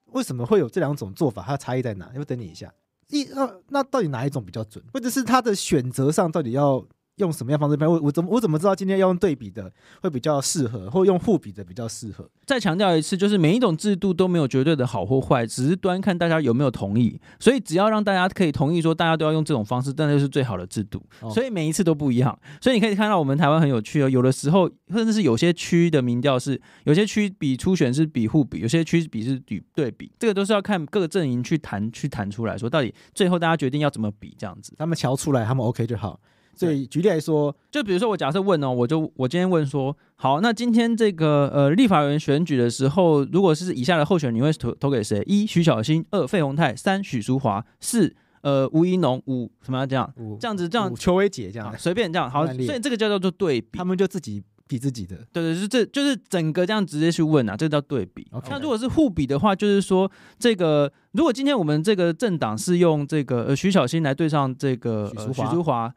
为什么会有这两种做法？它差异在哪？要不等你一下。一，那那到底哪一种比较准，或者是他的选择上到底要？用什么样方式拍？我我怎么我怎么知道今天要用对比的会比较适合，或用互比的比较适合？再强调一次，就是每一种制度都没有绝对的好或坏，只是端看大家有没有同意。所以只要让大家可以同意，说大家都要用这种方式，那就是最好的制度。所以每一次都不一样。所以你可以看到我们台湾很有趣哦，有的时候甚至是有些区的民调是有些区比初选是比互比，有些区比是比对比，这个都是要看各个阵营去谈去谈出来说到底最后大家决定要怎么比这样子，他们瞧出来他们 OK 就好。所以举例来说，就比如说我假设问哦，我就我今天问说，好，那今天这个呃立法员选举的时候，如果是以下的候选人，你会投投给谁？一徐小新，二费宏泰，三许淑华，四呃吴怡农，五什么这样？五这样子这样邱薇姐这样，随便这样。好，所以这个叫做对比，他们就自己比自己的。对对，就这就是整个这样直接去问啊，这叫对比。那如果是互比的话，就是说这个如果今天我们这个政党是用这个呃徐小新来对上这个许淑华。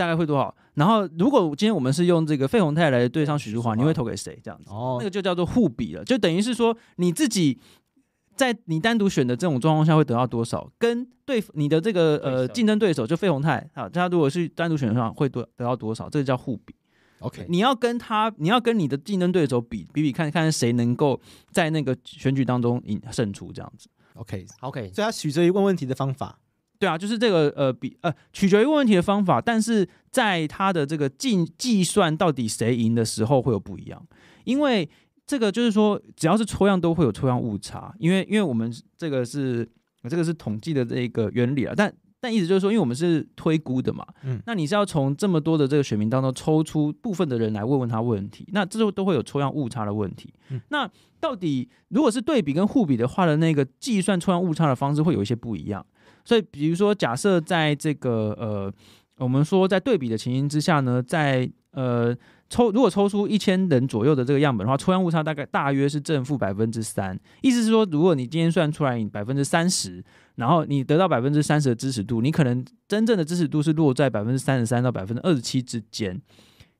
大概会多少？然后，如果今天我们是用这个费宏泰来对上许淑华，你会投给谁？这样子，哦，那个就叫做互比了，就等于是说你自己在你单独选的这种状况下会得到多少，跟对你的这个呃竞争对手，就费宏泰，啊，他如果是单独选的话会多得到多少，这个叫互比。OK，你要跟他，你要跟你的竞争对手比比比，看看谁能够在那个选举当中赢胜出，这样子。OK，OK，所以他取之于问问题的方法。对啊，就是这个呃，比呃取决于问题的方法，但是在它的这个计计算到底谁赢的时候会有不一样，因为这个就是说只要是抽样都会有抽样误差，因为因为我们这个是这个是统计的这个原理啊，但。但意思就是说，因为我们是推估的嘛，那你是要从这么多的这个选民当中抽出部分的人来问问他问题，那这都都会有抽样误差的问题。那到底如果是对比跟互比的话的那个计算抽样误差的方式会有一些不一样。所以，比如说假设在这个呃，我们说在对比的情形之下呢，在呃。抽如果抽出一千人左右的这个样本的话，抽样误差大概大约是正负百分之三。意思是说，如果你今天算出来你百分之三十，然后你得到百分之三十的支持度，你可能真正的支持度是落在百分之三十三到百分之二十七之间。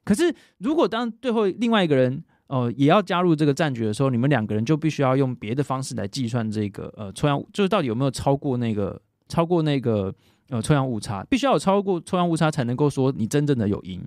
可是，如果当最后另外一个人哦也要加入这个战局的时候，你们两个人就必须要用别的方式来计算这个呃抽样，就是到底有没有超过那个超过那个呃抽样误差，必须要有超过抽样误差才能够说你真正的有赢。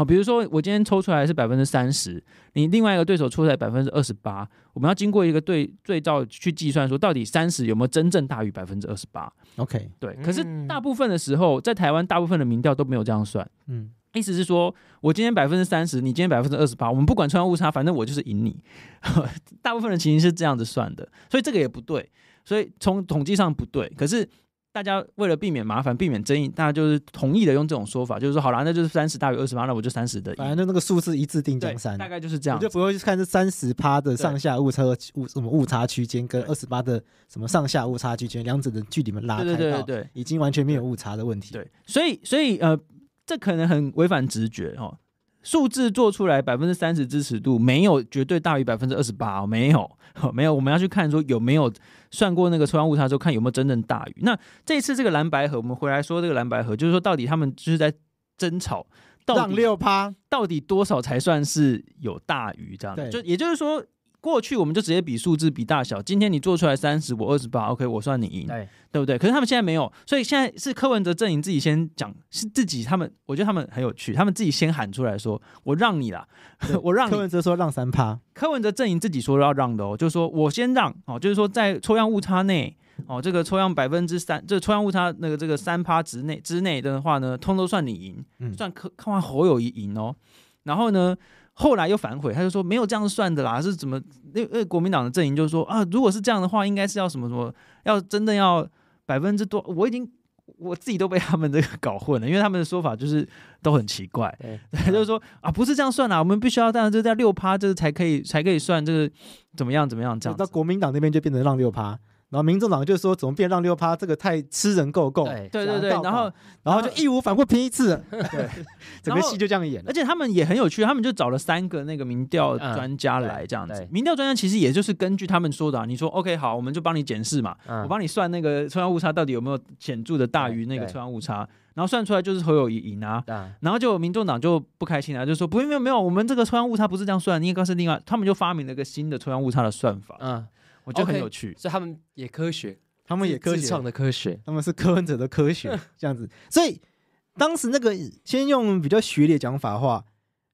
哦，比如说我今天抽出来是百分之三十，你另外一个对手抽出来百分之二十八，我们要经过一个对对照去计算，说到底三十有没有真正大于百分之二十八？OK，对。可是大部分的时候，在台湾大部分的民调都没有这样算。嗯，意思是说我今天百分之三十，你今天百分之二十八，我们不管穿样误差，反正我就是赢你。大部分的情形是这样子算的，所以这个也不对。所以从统计上不对，可是。大家为了避免麻烦、避免争议，大家就是同意的用这种说法，就是说好了，那就是三十大于二十八，那我就三十的，反正就那个数字一致定江山，大概就是这样，就不会去看这三十趴的上下误差误什么误差区间跟二十八的什么上下误差区间两者的距离，们拉开，对对对，已经完全没有误差的问题。对，所以所以呃，这可能很违反直觉哦。数字做出来百分之三十支持度，没有绝对大于百分之二十八，没有，没有。我们要去看说有没有算过那个抽样误差之后，看有没有真正大于。那这一次这个蓝白盒，我们回来说这个蓝白盒，就是说到底他们就是在争吵，涨六趴，到底多少才算是有大于这样？就也就是说。过去我们就直接比数字比大小，今天你做出来三十，我二十八，OK，我算你赢，对对不对？可是他们现在没有，所以现在是柯文哲阵营自己先讲，是自己他们，我觉得他们很有趣，他们自己先喊出来说，我让你啦，我让柯文哲说让三趴，柯文哲阵营自己说要让的哦，就是说我先让哦，就是说在抽样误差内哦，这个抽样百分之三，这抽样误差那个这个三趴之内之内的话呢，通都算你赢，算柯柯完火友一赢哦，然后呢？后来又反悔，他就说没有这样算的啦，是怎么？那那国民党的阵营就是说啊，如果是这样的话，应该是要什么什么，要真的要百分之多，我已经我自己都被他们这个搞混了，因为他们的说法就是都很奇怪，就是说啊，不是这样算啦，我们必须要这样，就在六趴，这个才可以才可以算这个怎么样怎么样这样，到国民党那边就变成让六趴。然后民众党就说：“怎么变让六趴？这个太吃人够够。”对对对，然后然后就义无反顾拼一次。对，整个戏就这样演了。而且他们也很有趣，他们就找了三个那个民调专家来这样子。民调专家其实也就是根据他们说的，你说 OK 好，我们就帮你检视嘛，我帮你算那个抽样误差到底有没有显著的大于那个抽样误差，然后算出来就是侯友谊赢啊。然后就民众党就不开心了，就说：“不有没有没有，我们这个抽样误差不是这样算，应该是另外。”他们就发明了一个新的抽样误差的算法。嗯。我觉得很有趣，所以他们也科学，他们也科学，创的科学，他们是科恩者的科学这样子。所以当时那个先用比较学理讲法的话，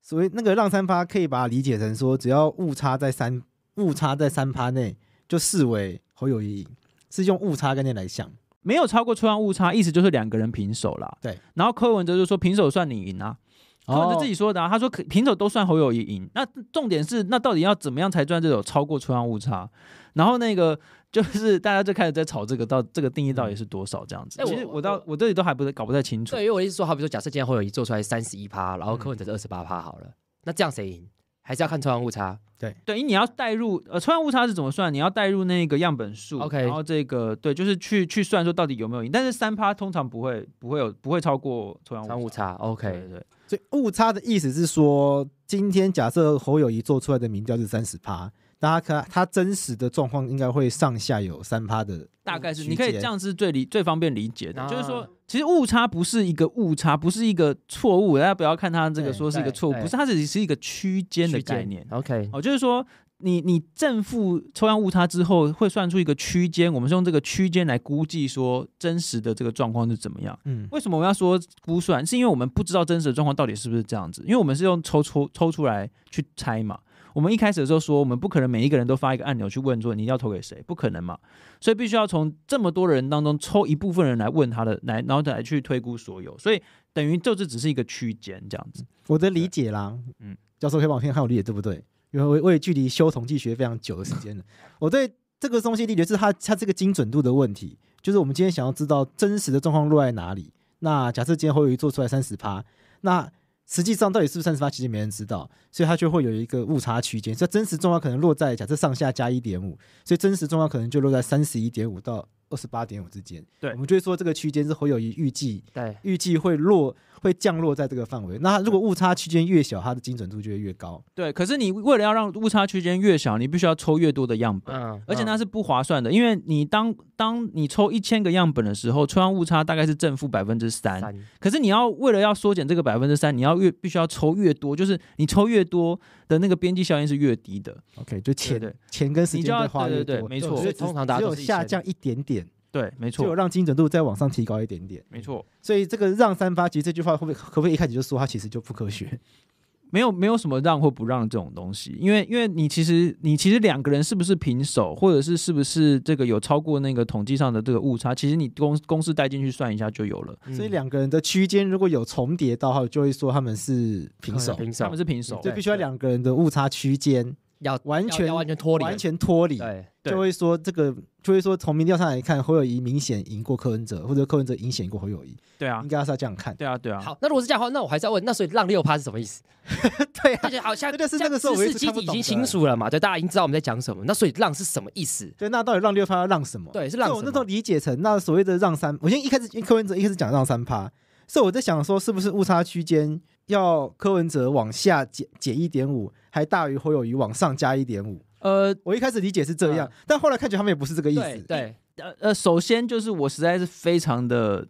所谓那个让三发可以把它理解成说，只要误差在三误差在三趴内就视为侯友谊是用误差概念来想，没有超过出让误差，意思就是两个人平手了。对，然后柯文哲就说平手算你赢啊，柯文哲自己说的，他说可平手都算侯友谊赢。那重点是，那到底要怎么样才算这种超过出让误差？然后那个就是大家就开始在吵这个到这个定义到底是多少这样子，其实我到我这里都还不是搞不太清楚。对，因为我一直说，好，比说假设今天会有一做出来三十一趴，然后客文哲是二十八趴，好了，那这样谁赢？还是要看抽样误差。对对，你要带入呃抽样误差是怎么算？你要带入那个样本数。OK，然后这个对，就是去去算说到底有没有赢？但是三趴通常不会不会有不会超过抽样误差。误差 OK 对。所以误差的意思是说，今天假设侯友谊做出来的民调是三十趴，大家看他真实的状况应该会上下有三趴的，大概是你可以这样是最理最方便理解的，就是说，其实误差不是一个误差，不是一个错误，大家不要看他这个说是一个错误，不是，它只是是一个区间的概念。OK，哦，就是说。你你正负抽样误差之后会算出一个区间，我们是用这个区间来估计说真实的这个状况是怎么样。嗯，为什么我们要说估算？是因为我们不知道真实的状况到底是不是这样子，因为我们是用抽抽抽出来去猜嘛。我们一开始的时候说，我们不可能每一个人都发一个按钮去问说你要投给谁，不可能嘛。所以必须要从这么多人当中抽一部分人来问他的，来然后来去推估所有。所以等于就这只是一个区间这样子。我的理解啦，嗯，教授可以帮我听看我理解对不对？因为我我也距离修统计学非常久的时间了，我对这个东西理解是它它这个精准度的问题，就是我们今天想要知道真实的状况落在哪里。那假设今天侯友谊做出来三十趴，那实际上到底是不是三十趴，其实没人知道，所以它就会有一个误差区间，所以真实重况可能落在假设上下加一点五，所以真实重况可能就落在三十一点五到二十八点五之间。对我们就会说这个区间是侯友谊预计，对，预计会落。会降落在这个范围。那如果误差区间越小，它的精准度就会越高。对，可是你为了要让误差区间越小，你必须要抽越多的样本，而且那是不划算的。因为你当当你抽一千个样本的时候，抽样误差大概是正负百分之三。可是你要为了要缩减这个百分之三，你要越必须要抽越多，就是你抽越多的那个边际效应是越低的。OK，就钱钱跟时间在花越多，没错，通常只有下降一点点。对，没错，就让精准度再往上提高一点点。没错，所以这个“让三发”其实这句话，会不会可不可以一开始就说它其实就不科学？没有，没有什么让或不让这种东西，因为因为你其实你其实两个人是不是平手，或者是是不是这个有超过那个统计上的这个误差，其实你公公式带进去算一下就有了。所以两个人的区间如果有重叠到，就会说他们是平手，他们是平手，所以必须要两个人的误差区间。要完全完全脱离，完全脱离，对，就会说这个，就会说从民调上来看，侯友谊明显赢过柯文哲，或者柯文哲明显赢过侯友谊，对啊，应该是要这样看，对啊，对啊。好，那如果是这样的话，那我还是要问，那所以让六趴是什么意思？对啊，而 且好，下一个是那个时候我已经清楚了嘛，对，大家已经知道我们在讲什么，那所以让是什么意思？对，那到底让六趴要让什么？对，是让我那时候理解成那所谓的让三，我先一开始柯文哲一开始讲让三趴。是我在想说，是不是误差区间要柯文哲往下减减一点五，还大于侯友谊往上加一点五？呃，我一开始理解是这样，但后来看起来他们也不是这个意思。对，呃呃，首先就是我实在是非常的。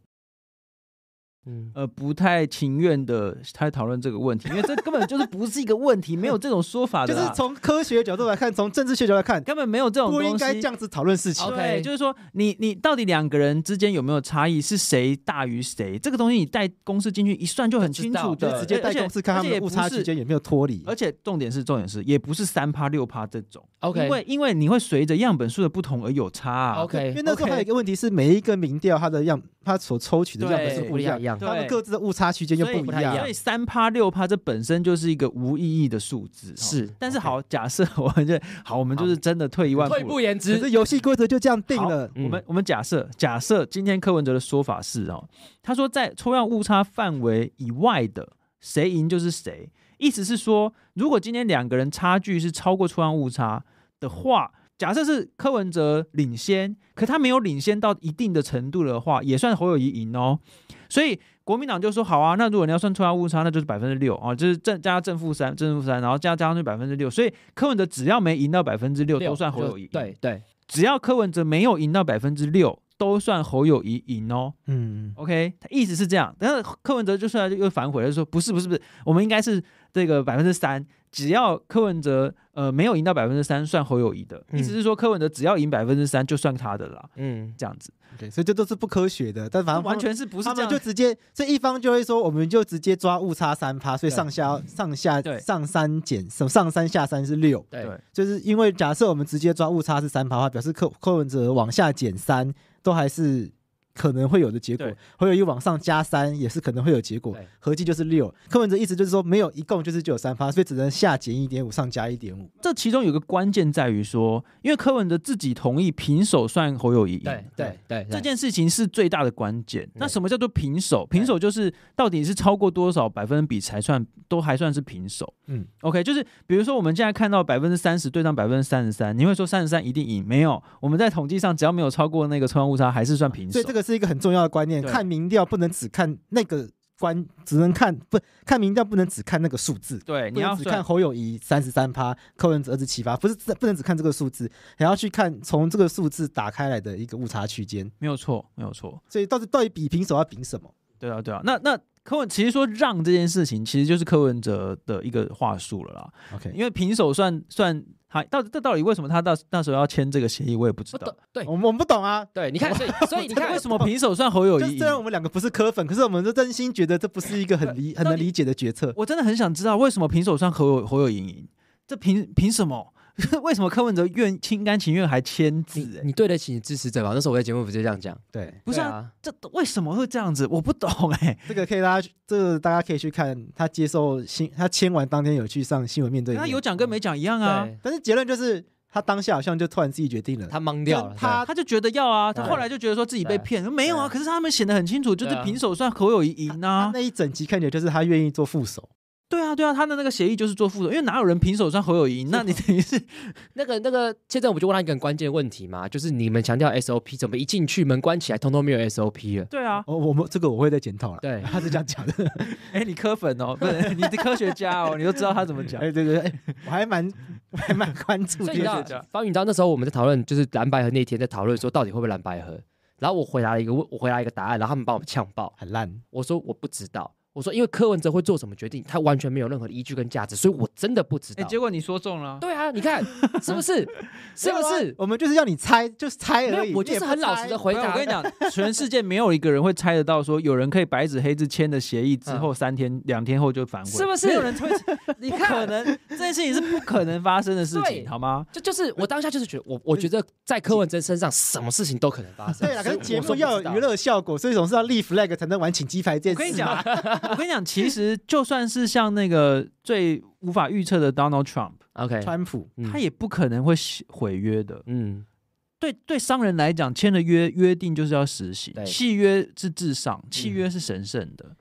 呃，不太情愿的，来讨论这个问题，因为这根本就是不是一个问题，没有这种说法的。就是从科学角度来看，从政治学角度来看，根本没有这种不应该这样子讨论事情。对，就是说，你你到底两个人之间有没有差异，是谁大于谁？这个东西你带公式进去一算就很清楚的，直接带公式看他们误差之间有没有脱离。而且重点是重点是，也不是三趴六趴这种。OK，因为因为你会随着样本数的不同而有差。OK，因为那时候还有一个问题是，每一个民调它的样，它所抽取的样本是不一样。他们各自的误差区间就不一样，所以三趴六趴这本身就是一个无意义的数字。是，但是好，假设 我们就好，我们就是真的退一万步，退一步言之，这游戏规则就这样定了。我们我们假设，假设今天柯文哲的说法是哦，他说在抽样误差范围以外的，谁赢就是谁。意思是说，如果今天两个人差距是超过抽样误差的话。假设是柯文哲领先，可他没有领先到一定的程度的话，也算侯友谊赢哦。所以国民党就说好啊，那如果你要算出来误差，那就是百分之六啊，就是正加正负三，正负三，然后加加上去百分之六，所以柯文哲只要没赢到百分之六，都算侯友谊对对，只要柯文哲没有赢到百分之六。都算侯友谊赢哦，嗯，OK，他意思是这样，然后柯文哲就出来又反悔了，就说不是不是不是，我们应该是这个百分之三，只要柯文哲呃没有赢到百分之三，算侯友谊的，意思是说柯文哲只要赢百分之三，就算他的啦，嗯，这样子，对，所以这都是不科学的，但反正完全是不是这就直接这一方就会说，我们就直接抓误差三趴，所以上下上下上三减上上三下三是六，对，就是因为假设我们直接抓误差是三趴的话，表示柯柯文哲往下减三。都还是。可能会有的结果，侯友谊往上加三也是可能会有结果，合计就是六。柯文哲意思就是说没有，一共就是九三八，所以只能下减一点五，上加一点五。这其中有个关键在于说，因为柯文哲自己同意平手算侯友谊赢。对对对，这件事情是最大的关键。那什么叫做平手？平手就是到底是超过多少百分比才算都还算是平手？嗯，OK，就是比如说我们现在看到百分之三十对上百分之三十三，你会说三十三一定赢？没有，我们在统计上只要没有超过那个抽样误差，还是算平手。对这个。是一个很重要的观念，看民调不能只看那个关，只能看不看民调不能只看那个数字。对，你要只看侯友谊三十三趴，柯文哲二十七趴，不是不能只看这个数字，还要去看从这个数字打开来的一个误差区间。没有错，没有错。所以到底到底比平手要比什么？对啊，对啊。那那柯文其实说让这件事情，其实就是柯文哲的一个话术了啦。OK，因为平手算算。好，到这到底为什么他到那时候要签这个协议，我也不知道。对我们我们不懂啊。对，你看，所以所以你看，为什么平手算侯友谊虽然我们两个不是磕粉，可是我们都真心觉得这不是一个很理、很能理解的决策。我真的很想知道，为什么平手算侯友侯友谊赢？这凭凭什么？为什么柯文哲愿心甘情愿还签字？哎，你对得起你支持者吗？那时候我在节目不就这样讲？对，不是啊，这为什么会这样子？我不懂哎。这个可以大家，这大家可以去看他接受新，他签完当天有去上新闻面对。他有讲跟没讲一样啊。但是结论就是他当下好像就突然自己决定了，他懵掉了。他他就觉得要啊，他后来就觉得说自己被骗。没有啊，可是他们写的很清楚，就是平手算，口有一赢啊。那一整集看起来就是他愿意做副手。对啊，对啊，他的那个协议就是做副总，因为哪有人平手算侯友谊？那你等于是 那个那个。现在我们就问他一个很关键的问题嘛，就是你们强调 SOP，怎么一进去门关起来，通通没有 SOP 了？对啊，我我们这个我会再检讨了。对，他是这样讲的。哎，你科粉哦，不是，你是科学家哦，你都知道他怎么讲。哎，对对对，我还蛮还蛮关注你知道，方允章那时候我们在讨论，就是蓝白盒那天在讨论说到底会不会蓝白盒，然后我回答了一个问，我回答一个答案，然后他们把我们呛爆，很烂。我说我不知道。我说，因为柯文哲会做什么决定，他完全没有任何依据跟价值，所以我真的不知道。结果你说中了，对啊，你看 是不是？是不是？我们就是要你猜，就是猜而已。我就是很老实的回答，我跟你讲，全世界没有一个人会猜得到，说有人可以白纸黑字签的协议之后三天、两天后就反悔，是不是？有人会？你看，这件事情是不可能发生的事情，好吗？就就是我当下就是觉得，我我觉得在柯文哲身上什么事情都可能发生。对啊，可是节目要有娱乐效果，所以总是要立 flag 才能玩请鸡排这件事。我跟你讲。我跟你讲，其实就算是像那个最无法预测的 Donald Trump，OK，川普，他也不可能会毁约的。嗯，对，对，商人来讲，签的约约定就是要实行，契约是至上，契约是神圣的。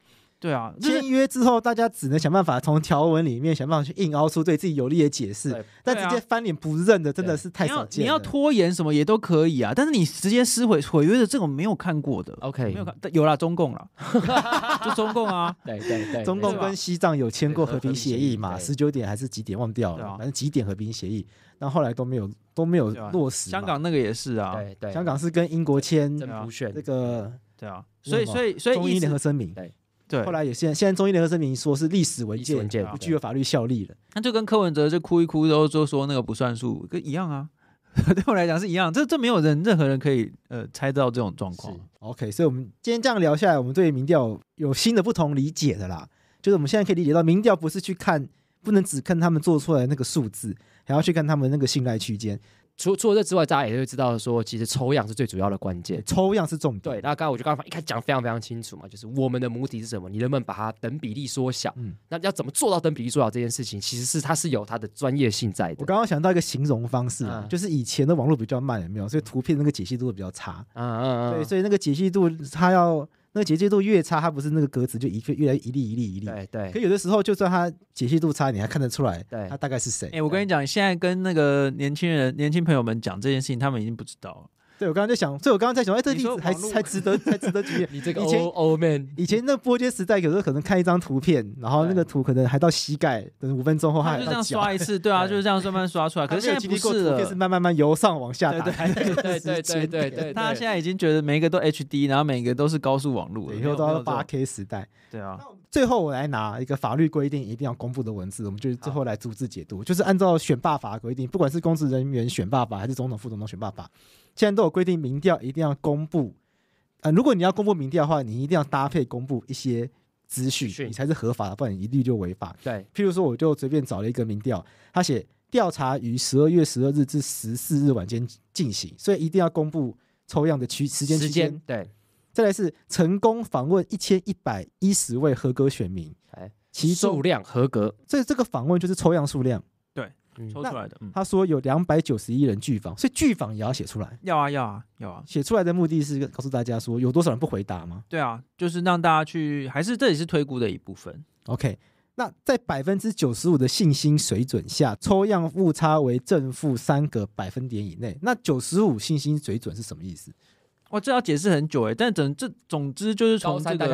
对啊，签约之后，大家只能想办法从条文里面想办法去硬凹出对自己有利的解释。但直接翻脸不认的，真的是太少见。你要拖延什么也都可以啊，但是你直接撕毁毁约的这种，没有看过的。OK，没有看有啦，中共啦，就中共啊。对对对，中共跟西藏有签过和平协议嘛？十九点还是几点忘掉了？反正几点和平协议，然后来都没有都没有落实。香港那个也是啊，对对，香港是跟英国签这个。对啊，所以所以所以英英联合声明。对。对，后来也现现在，中英联合声明说是历史文件，文件不具有法律效力了。那就跟柯文哲就哭一哭，然后就说那个不算数，跟一样啊。对我来讲是一样，这这没有人任何人可以呃猜到这种状况。OK，所以，我们今天这样聊下来，我们对民调有新的不同理解的啦。就是我们现在可以理解到，民调不是去看，不能只看他们做出来的那个数字，还要去看他们那个信赖区间。除除了这之外，大家也会知道说，其实抽样是最主要的关键。抽样是重点。对，那刚刚我就刚刚一开始讲非常非常清楚嘛，就是我们的母体是什么，你能不能把它等比例缩小？嗯，那要怎么做到等比例缩小这件事情？其实是它是有它的专业性在的。我刚刚想到一个形容方式，啊，就是以前的网络比较慢，有没有，所以图片那个解析度比较差。啊啊，对，所以那个解析度它要。那个解析度越差，它不是那个格子就一个越来一粒一粒一粒。对对。可有的时候，就算它解析度差，你还看得出来，它大概是谁。哎，我跟你讲，现在跟那个年轻人、年轻朋友们讲这件事情，他们已经不知道了。对，我刚刚在想，所以我刚刚在想，哎，这例子还还值得，还值得举例。你这个以前，以前那波接时代，有时候可能看一张图片，然后那个图可能还到膝盖，等五分钟后它就这样刷一次，对啊，就是这样慢慢刷出来。可是现在不是，了，就是慢慢慢由上往下打。对对对对对对。大家现在已经觉得每一个都 HD，然后每一个都是高速网络，以后都要八 K 时代。对啊。最后我来拿一个法律规定一定要公布的文字，我们就最后来逐字解读。就是按照选罢法规定，不管是公职人员选罢法，还是总统副总统选罢法。现在都有规定，民调一定要公布。呃，如果你要公布民调的话，你一定要搭配公布一些资讯，你才是合法的，不然一律就违法。对，譬如说，我就随便找了一个民调，他写调查于十二月十二日至十四日晚间进行，所以一定要公布抽样的区时间。时间对。再来是成功访问一千一百一十位合格选民，其数量合格，所以这个访问就是抽样数量。抽出来的，他说有两百九十一人拒访，所以拒访也要写出来。要啊，要啊，要啊！写出来的目的是告诉大家说有多少人不回答吗？对啊，就是让大家去，还是这也是推估的一部分。OK，那在百分之九十五的信心水准下，抽样误差为正负三个百分点以内。那九十五信心水准是什么意思？我这要解释很久哎，但总这总之就是从这个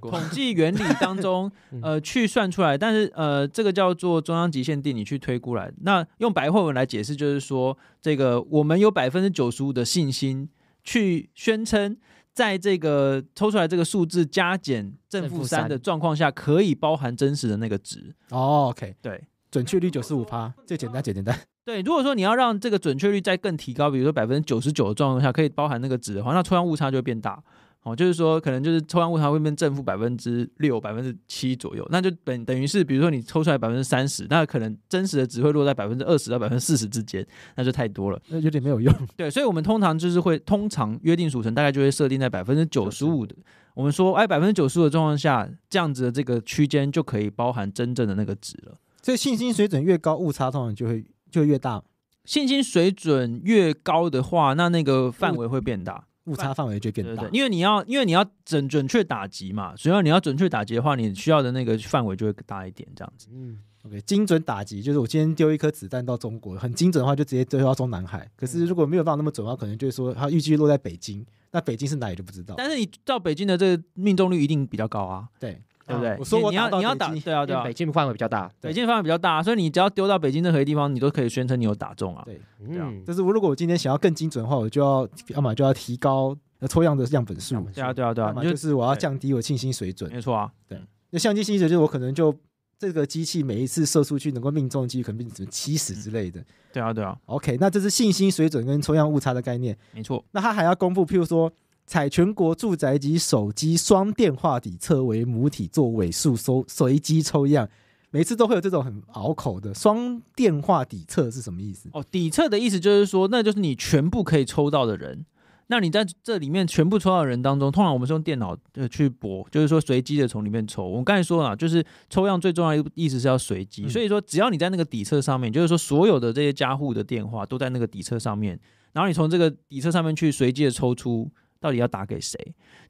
统计原理当中，呃，去算出来。但是呃，这个叫做中央极限定理去推过来。那用白话文来解释就是说，这个我们有百分之九十五的信心去宣称，在这个抽出来这个数字加减正负三的状况下，可以包含真实的那个值。哦 OK，对，准确率九十五趴，最简单，最简单。对，如果说你要让这个准确率再更提高，比如说百分之九十九的状况下可以包含那个值的话，那抽样误差就会变大。哦，就是说可能就是抽样误差会变成正负百分之六、百分之七左右。那就等等于是，比如说你抽出来百分之三十，那可能真实的值会落在百分之二十到百分之四十之间，那就太多了，那有点没有用。对，所以我们通常就是会通常约定组成大概就会设定在百分之九十五的。我们说，哎，百分之九十五的状况下，这样子的这个区间就可以包含真正的那个值了。所以信心水准越高，误差通常就会。就越大，现金水准越高的话，那那个范围会变大，误差范围就变大。因为你要，因为你要准准确打击嘛，主要你要准确打击的话，你需要的那个范围就会大一点，这样子。嗯，OK，精准打击就是我今天丢一颗子弹到中国，很精准的话就直接丢要中南海。可是如果没有办法那么准的话，可能就是说它预计落在北京，那北京是哪里就不知道。但是你到北京的这个命中率一定比较高啊。对。对不对？我说我你要你要打对啊对啊，北京范围比较大，北京范围比较大，所以你只要丢到北京任何地方，你都可以宣称你有打中啊。对样。就是我如果我今天想要更精准的话，我就要要么就要提高抽样的样本数。对啊对啊对啊，就是我要降低我信心水准。没错啊，对。那相机信心就是我可能就这个机器每一次射出去能够命中率可能百成七十之类的。对啊对啊。OK，那这是信心水准跟抽样误差的概念。没错。那他还要公布，譬如说。采全国住宅及手机双电话底册为母体，做尾数搜随机抽样，每次都会有这种很拗口的“双电话底册”是什么意思？哦，底册的意思就是说，那就是你全部可以抽到的人。那你在这里面全部抽到的人当中，通常我们是用电脑呃去博，就是说随机的从里面抽。我们刚才说了，就是抽样最重要一意思是要随机，所以说只要你在那个底册上面，就是说所有的这些家户的电话都在那个底册上面，然后你从这个底册上面去随机的抽出。到底要打给谁？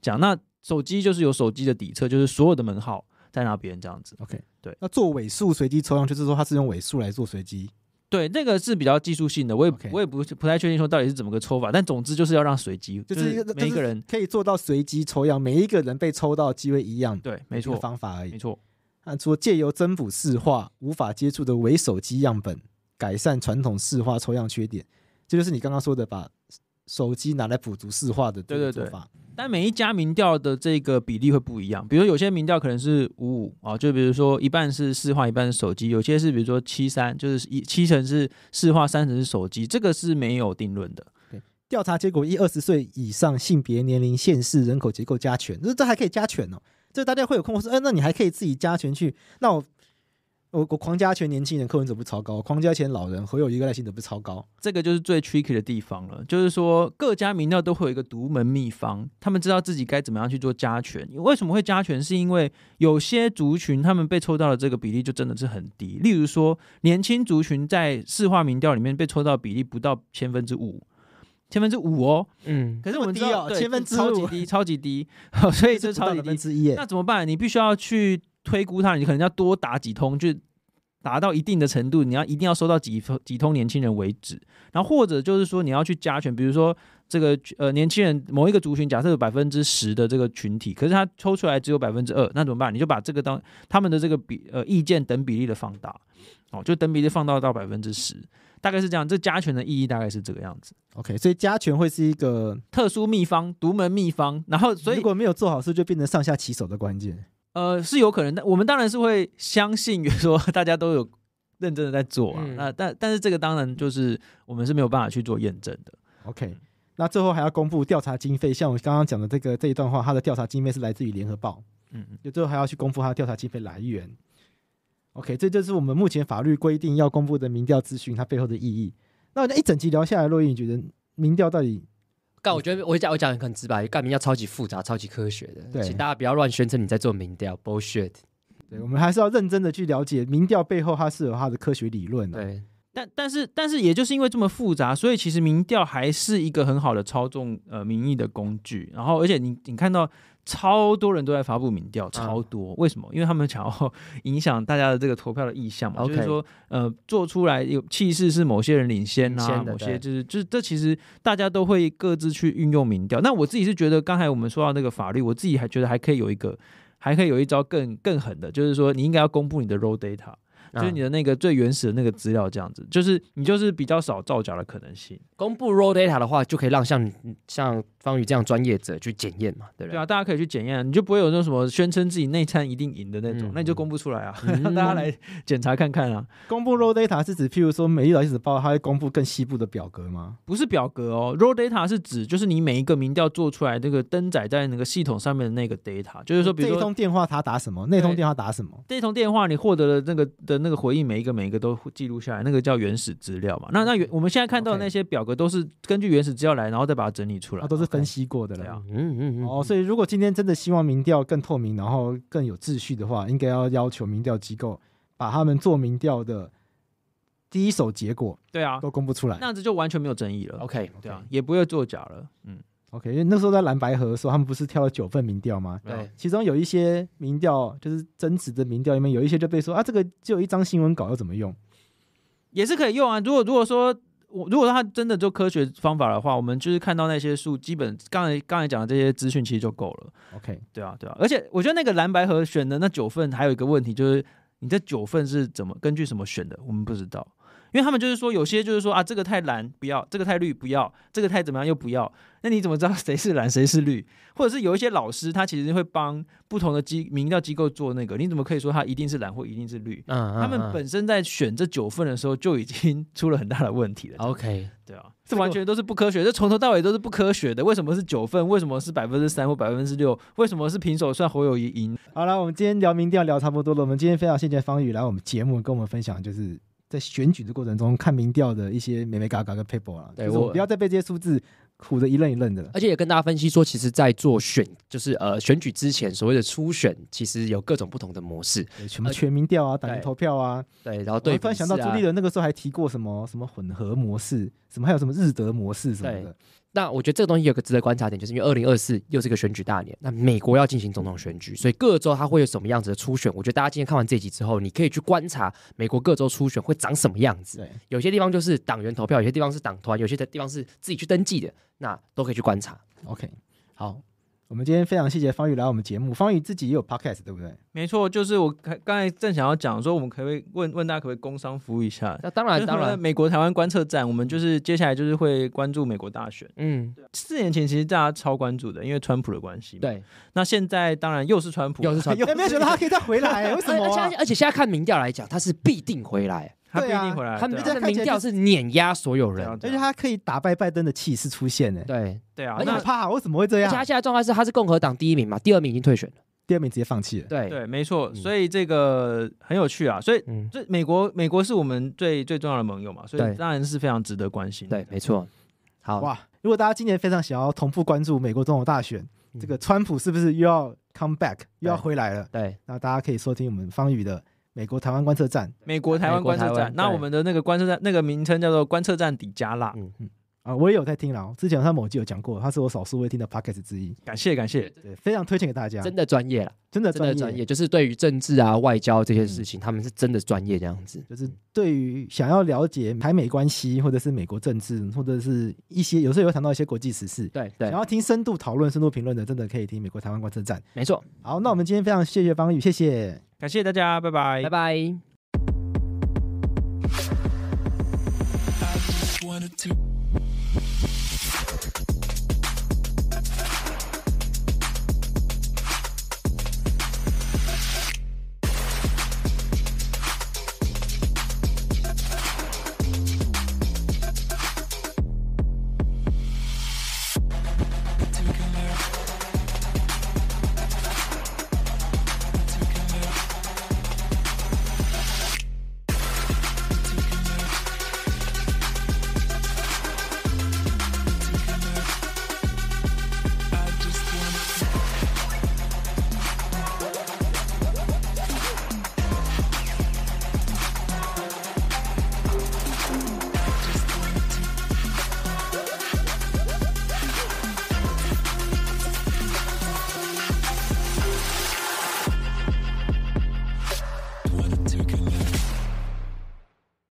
讲那手机就是有手机的底册，就是所有的门号在拿边人这样子。OK，对。那做尾数随机抽样，就是说它是用尾数来做随机。对，那个是比较技术性的，我也我也不不太确定说到底是怎么个抽法，但总之就是要让随机，就是每一个人可以做到随机抽样，每一个人被抽到机会一样。对，没错，方法而已。没错。按说借由增补市话无法接触的伪手机样本，改善传统市话抽样缺点，这就是你刚刚说的把。手机拿来补足四化的这个做法，但每一家民调的这个比例会不一样。比如有些民调可能是五五啊，就比如说一半是四化，一半是手机；有些是比如说七三，就是一七成是四化，三成是手机。这个是没有定论的。调查结果一二十岁以上性别年龄县市人口结构加权，这这还可以加权哦。这大家会有困惑说，哎，那你还可以自己加权去？那我。我我狂加权年轻人，客文者不超高；狂加权老人，何有一个耐性者不超高？这个就是最 tricky 的地方了。就是说，各家民调都会有一个独门秘方，他们知道自己该怎么样去做加权。为什么会加权？是因为有些族群他们被抽到的这个比例就真的是很低。例如说，年轻族群在市化民调里面被抽到比例不到千分之五，千分之五哦。嗯，可是我低哦，千分之五超级低，超级低。所以这超到百分之一那怎么办？你必须要去。推估他，你可能要多打几通，就达到一定的程度，你要一定要收到几通几通年轻人为止。然后或者就是说你要去加权，比如说这个呃年轻人某一个族群，假设有百分之十的这个群体，可是他抽出来只有百分之二，那怎么办？你就把这个当他们的这个比呃意见等比例的放大哦，就等比例放大到百分之十，大概是这样。这加权的意义大概是这个样子。OK，所以加权会是一个特殊秘方、独门秘方。然后所以如果没有做好事，就变成上下其手的关键。呃，是有可能的。我们当然是会相信说大家都有认真的在做啊。那但但是这个当然就是我们是没有办法去做验证的。OK，那最后还要公布调查经费。像我们刚刚讲的这个这一段话，它的调查经费是来自于联合报。嗯嗯。最后还要去公布它的调查经费来源。OK，这就是我们目前法律规定要公布的民调资讯它背后的意义。那我一整集聊下来，洛伊，你觉得民调到底？但我觉得我讲我讲的很直白，干民调超级复杂、超级科学的，请大家不要乱宣称你在做民调，bullshit。对，我们还是要认真的去了解民调背后，它是有它的科学理论的。对，但但是但是，也就是因为这么复杂，所以其实民调还是一个很好的操纵呃民意的工具。然后，而且你你看到。超多人都在发布民调，超多。为什么？因为他们想要影响大家的这个投票的意向嘛。就是说，呃，做出来有气势是某些人领先啊，某些就是就是这其实大家都会各自去运用民调。那我自己是觉得，刚才我们说到那个法律，我自己还觉得还可以有一个，还可以有一招更更狠的，就是说你应该要公布你的 roll data。就是你的那个最原始的那个资料这样子，就是你就是比较少造假的可能性。公布 raw data 的话，就可以让像像方宇这样专业者去检验嘛，对不对？对啊，大家可以去检验，你就不会有那什么宣称自己内参一定赢的那种，那你就公布出来啊，让 大家来检查看看啊。公布 raw data 是指，譬如说一利劳资报，他会公布更细部的表格吗？不是表格哦，raw data 是指就是你每一个民调做出来那个登载在那个系统上面的那个 data，就是说，比如说这通电话他打什么，那通电话打什么，这通电话你获得了那个的。那个回忆每一个每一个都记录下来，那个叫原始资料嘛。那那原我们现在看到那些表格都是根据原始资料来，然后再把它整理出来，它都是分析过的了。嗯嗯嗯。哦，所以如果今天真的希望民调更透明，然后更有秩序的话，应该要要求民调机构把他们做民调的第一手结果，对啊，都公布出来，那样子就完全没有争议了。OK，对啊，也不会作假了。嗯。OK，因为那时候在蓝白河的时候，他们不是挑了九份民调吗？对。其中有一些民调就是真实的民调里面，有一些就被说啊，这个就一张新闻稿要怎么用？也是可以用啊。如果如果说我如果说他真的做科学方法的话，我们就是看到那些数，基本刚才刚才讲的这些资讯其实就够了。OK，对啊，对啊。而且我觉得那个蓝白河选的那九份还有一个问题，就是你这九份是怎么根据什么选的？我们不知道。因为他们就是说，有些就是说啊，这个太蓝不要，这个太绿不要，这个太怎么样又不要。那你怎么知道谁是蓝谁是绿？或者是有一些老师他其实会帮不同的机民调机构做那个，你怎么可以说他一定是蓝或一定是绿？嗯，他们本身在选这九份的时候就已经出了很大的问题了。OK，对啊，这完全都是不科学，这从头到尾都是不科学的。为什么是九份？为什么是百分之三或百分之六？为什么是平手算侯友谊赢？好了，我们今天聊民调聊差不多了。我们今天非常谢谢方宇来我们节目跟我们分享，就是。在选举的过程中，看民调的一些美美嘎嘎跟 p a p e r 啊，对我不要再被这些数字苦的一愣一愣的了。而且也跟大家分析说，其实，在做选，就是呃选举之前所谓的初选，其实有各种不同的模式，什么全民调啊，党员投票啊，对，然后对，突然想到朱立伦那个时候还提过什么什么混合模式，什么还有什么日德模式什么的。那我觉得这个东西有个值得观察点，就是因为二零二四又是一个选举大年，那美国要进行总统选举，所以各州它会有什么样子的初选？我觉得大家今天看完这集之后，你可以去观察美国各州初选会长什么样子。有些地方就是党员投票，有些地方是党团，有些的地方是自己去登记的，那都可以去观察。OK，好。我们今天非常谢谢方宇来我们节目，方宇自己也有 podcast，对不对？没错，就是我刚才正想要讲说，我们可不可以问问大家，可不可以工商服务一下？那当然，当然，美国台湾观测站，我们就是接下来就是会关注美国大选。嗯，四年前其实大家超关注的，因为川普的关系。对，那现在当然又是川普，又是川，有 没有觉得他可以再回来？为什么？而且现在看民调来讲，他是必定回来。他不一定回来，他的民调是碾压所有人，而且他可以打败拜登的气势出现呢。对对啊，那很怕，为什么会这样？他现在状态是他是共和党第一名嘛，第二名已经退选了，第二名直接放弃了。对对，没错。所以这个很有趣啊。所以这美国，美国是我们最最重要的盟友嘛，所以当然是非常值得关心。对，没错。好哇，如果大家今年非常想要同步关注美国总统大选，这个川普是不是又要 come back 又要回来了？对，那大家可以收听我们方宇的。美国台湾观测站，美国台湾观测站。那我们的那个观测站，那个名称叫做观测站底加拉。嗯嗯。啊，我也有在听啦。之前他某集有讲过，他是我少数会听的 podcast 之一。感谢感谢，对，非常推荐给大家。真的专业了，真的真的专业，就是对于政治啊、外交这些事情，他们是真的专业这样子。就是对于想要了解台美关系，或者是美国政治，或者是一些有时候有谈到一些国际时事，对对，想要听深度讨论、深度评论的，真的可以听美国台湾观测站。没错。好，那我们今天非常谢谢方宇，谢谢，感谢大家，拜拜，拜拜。wanted to.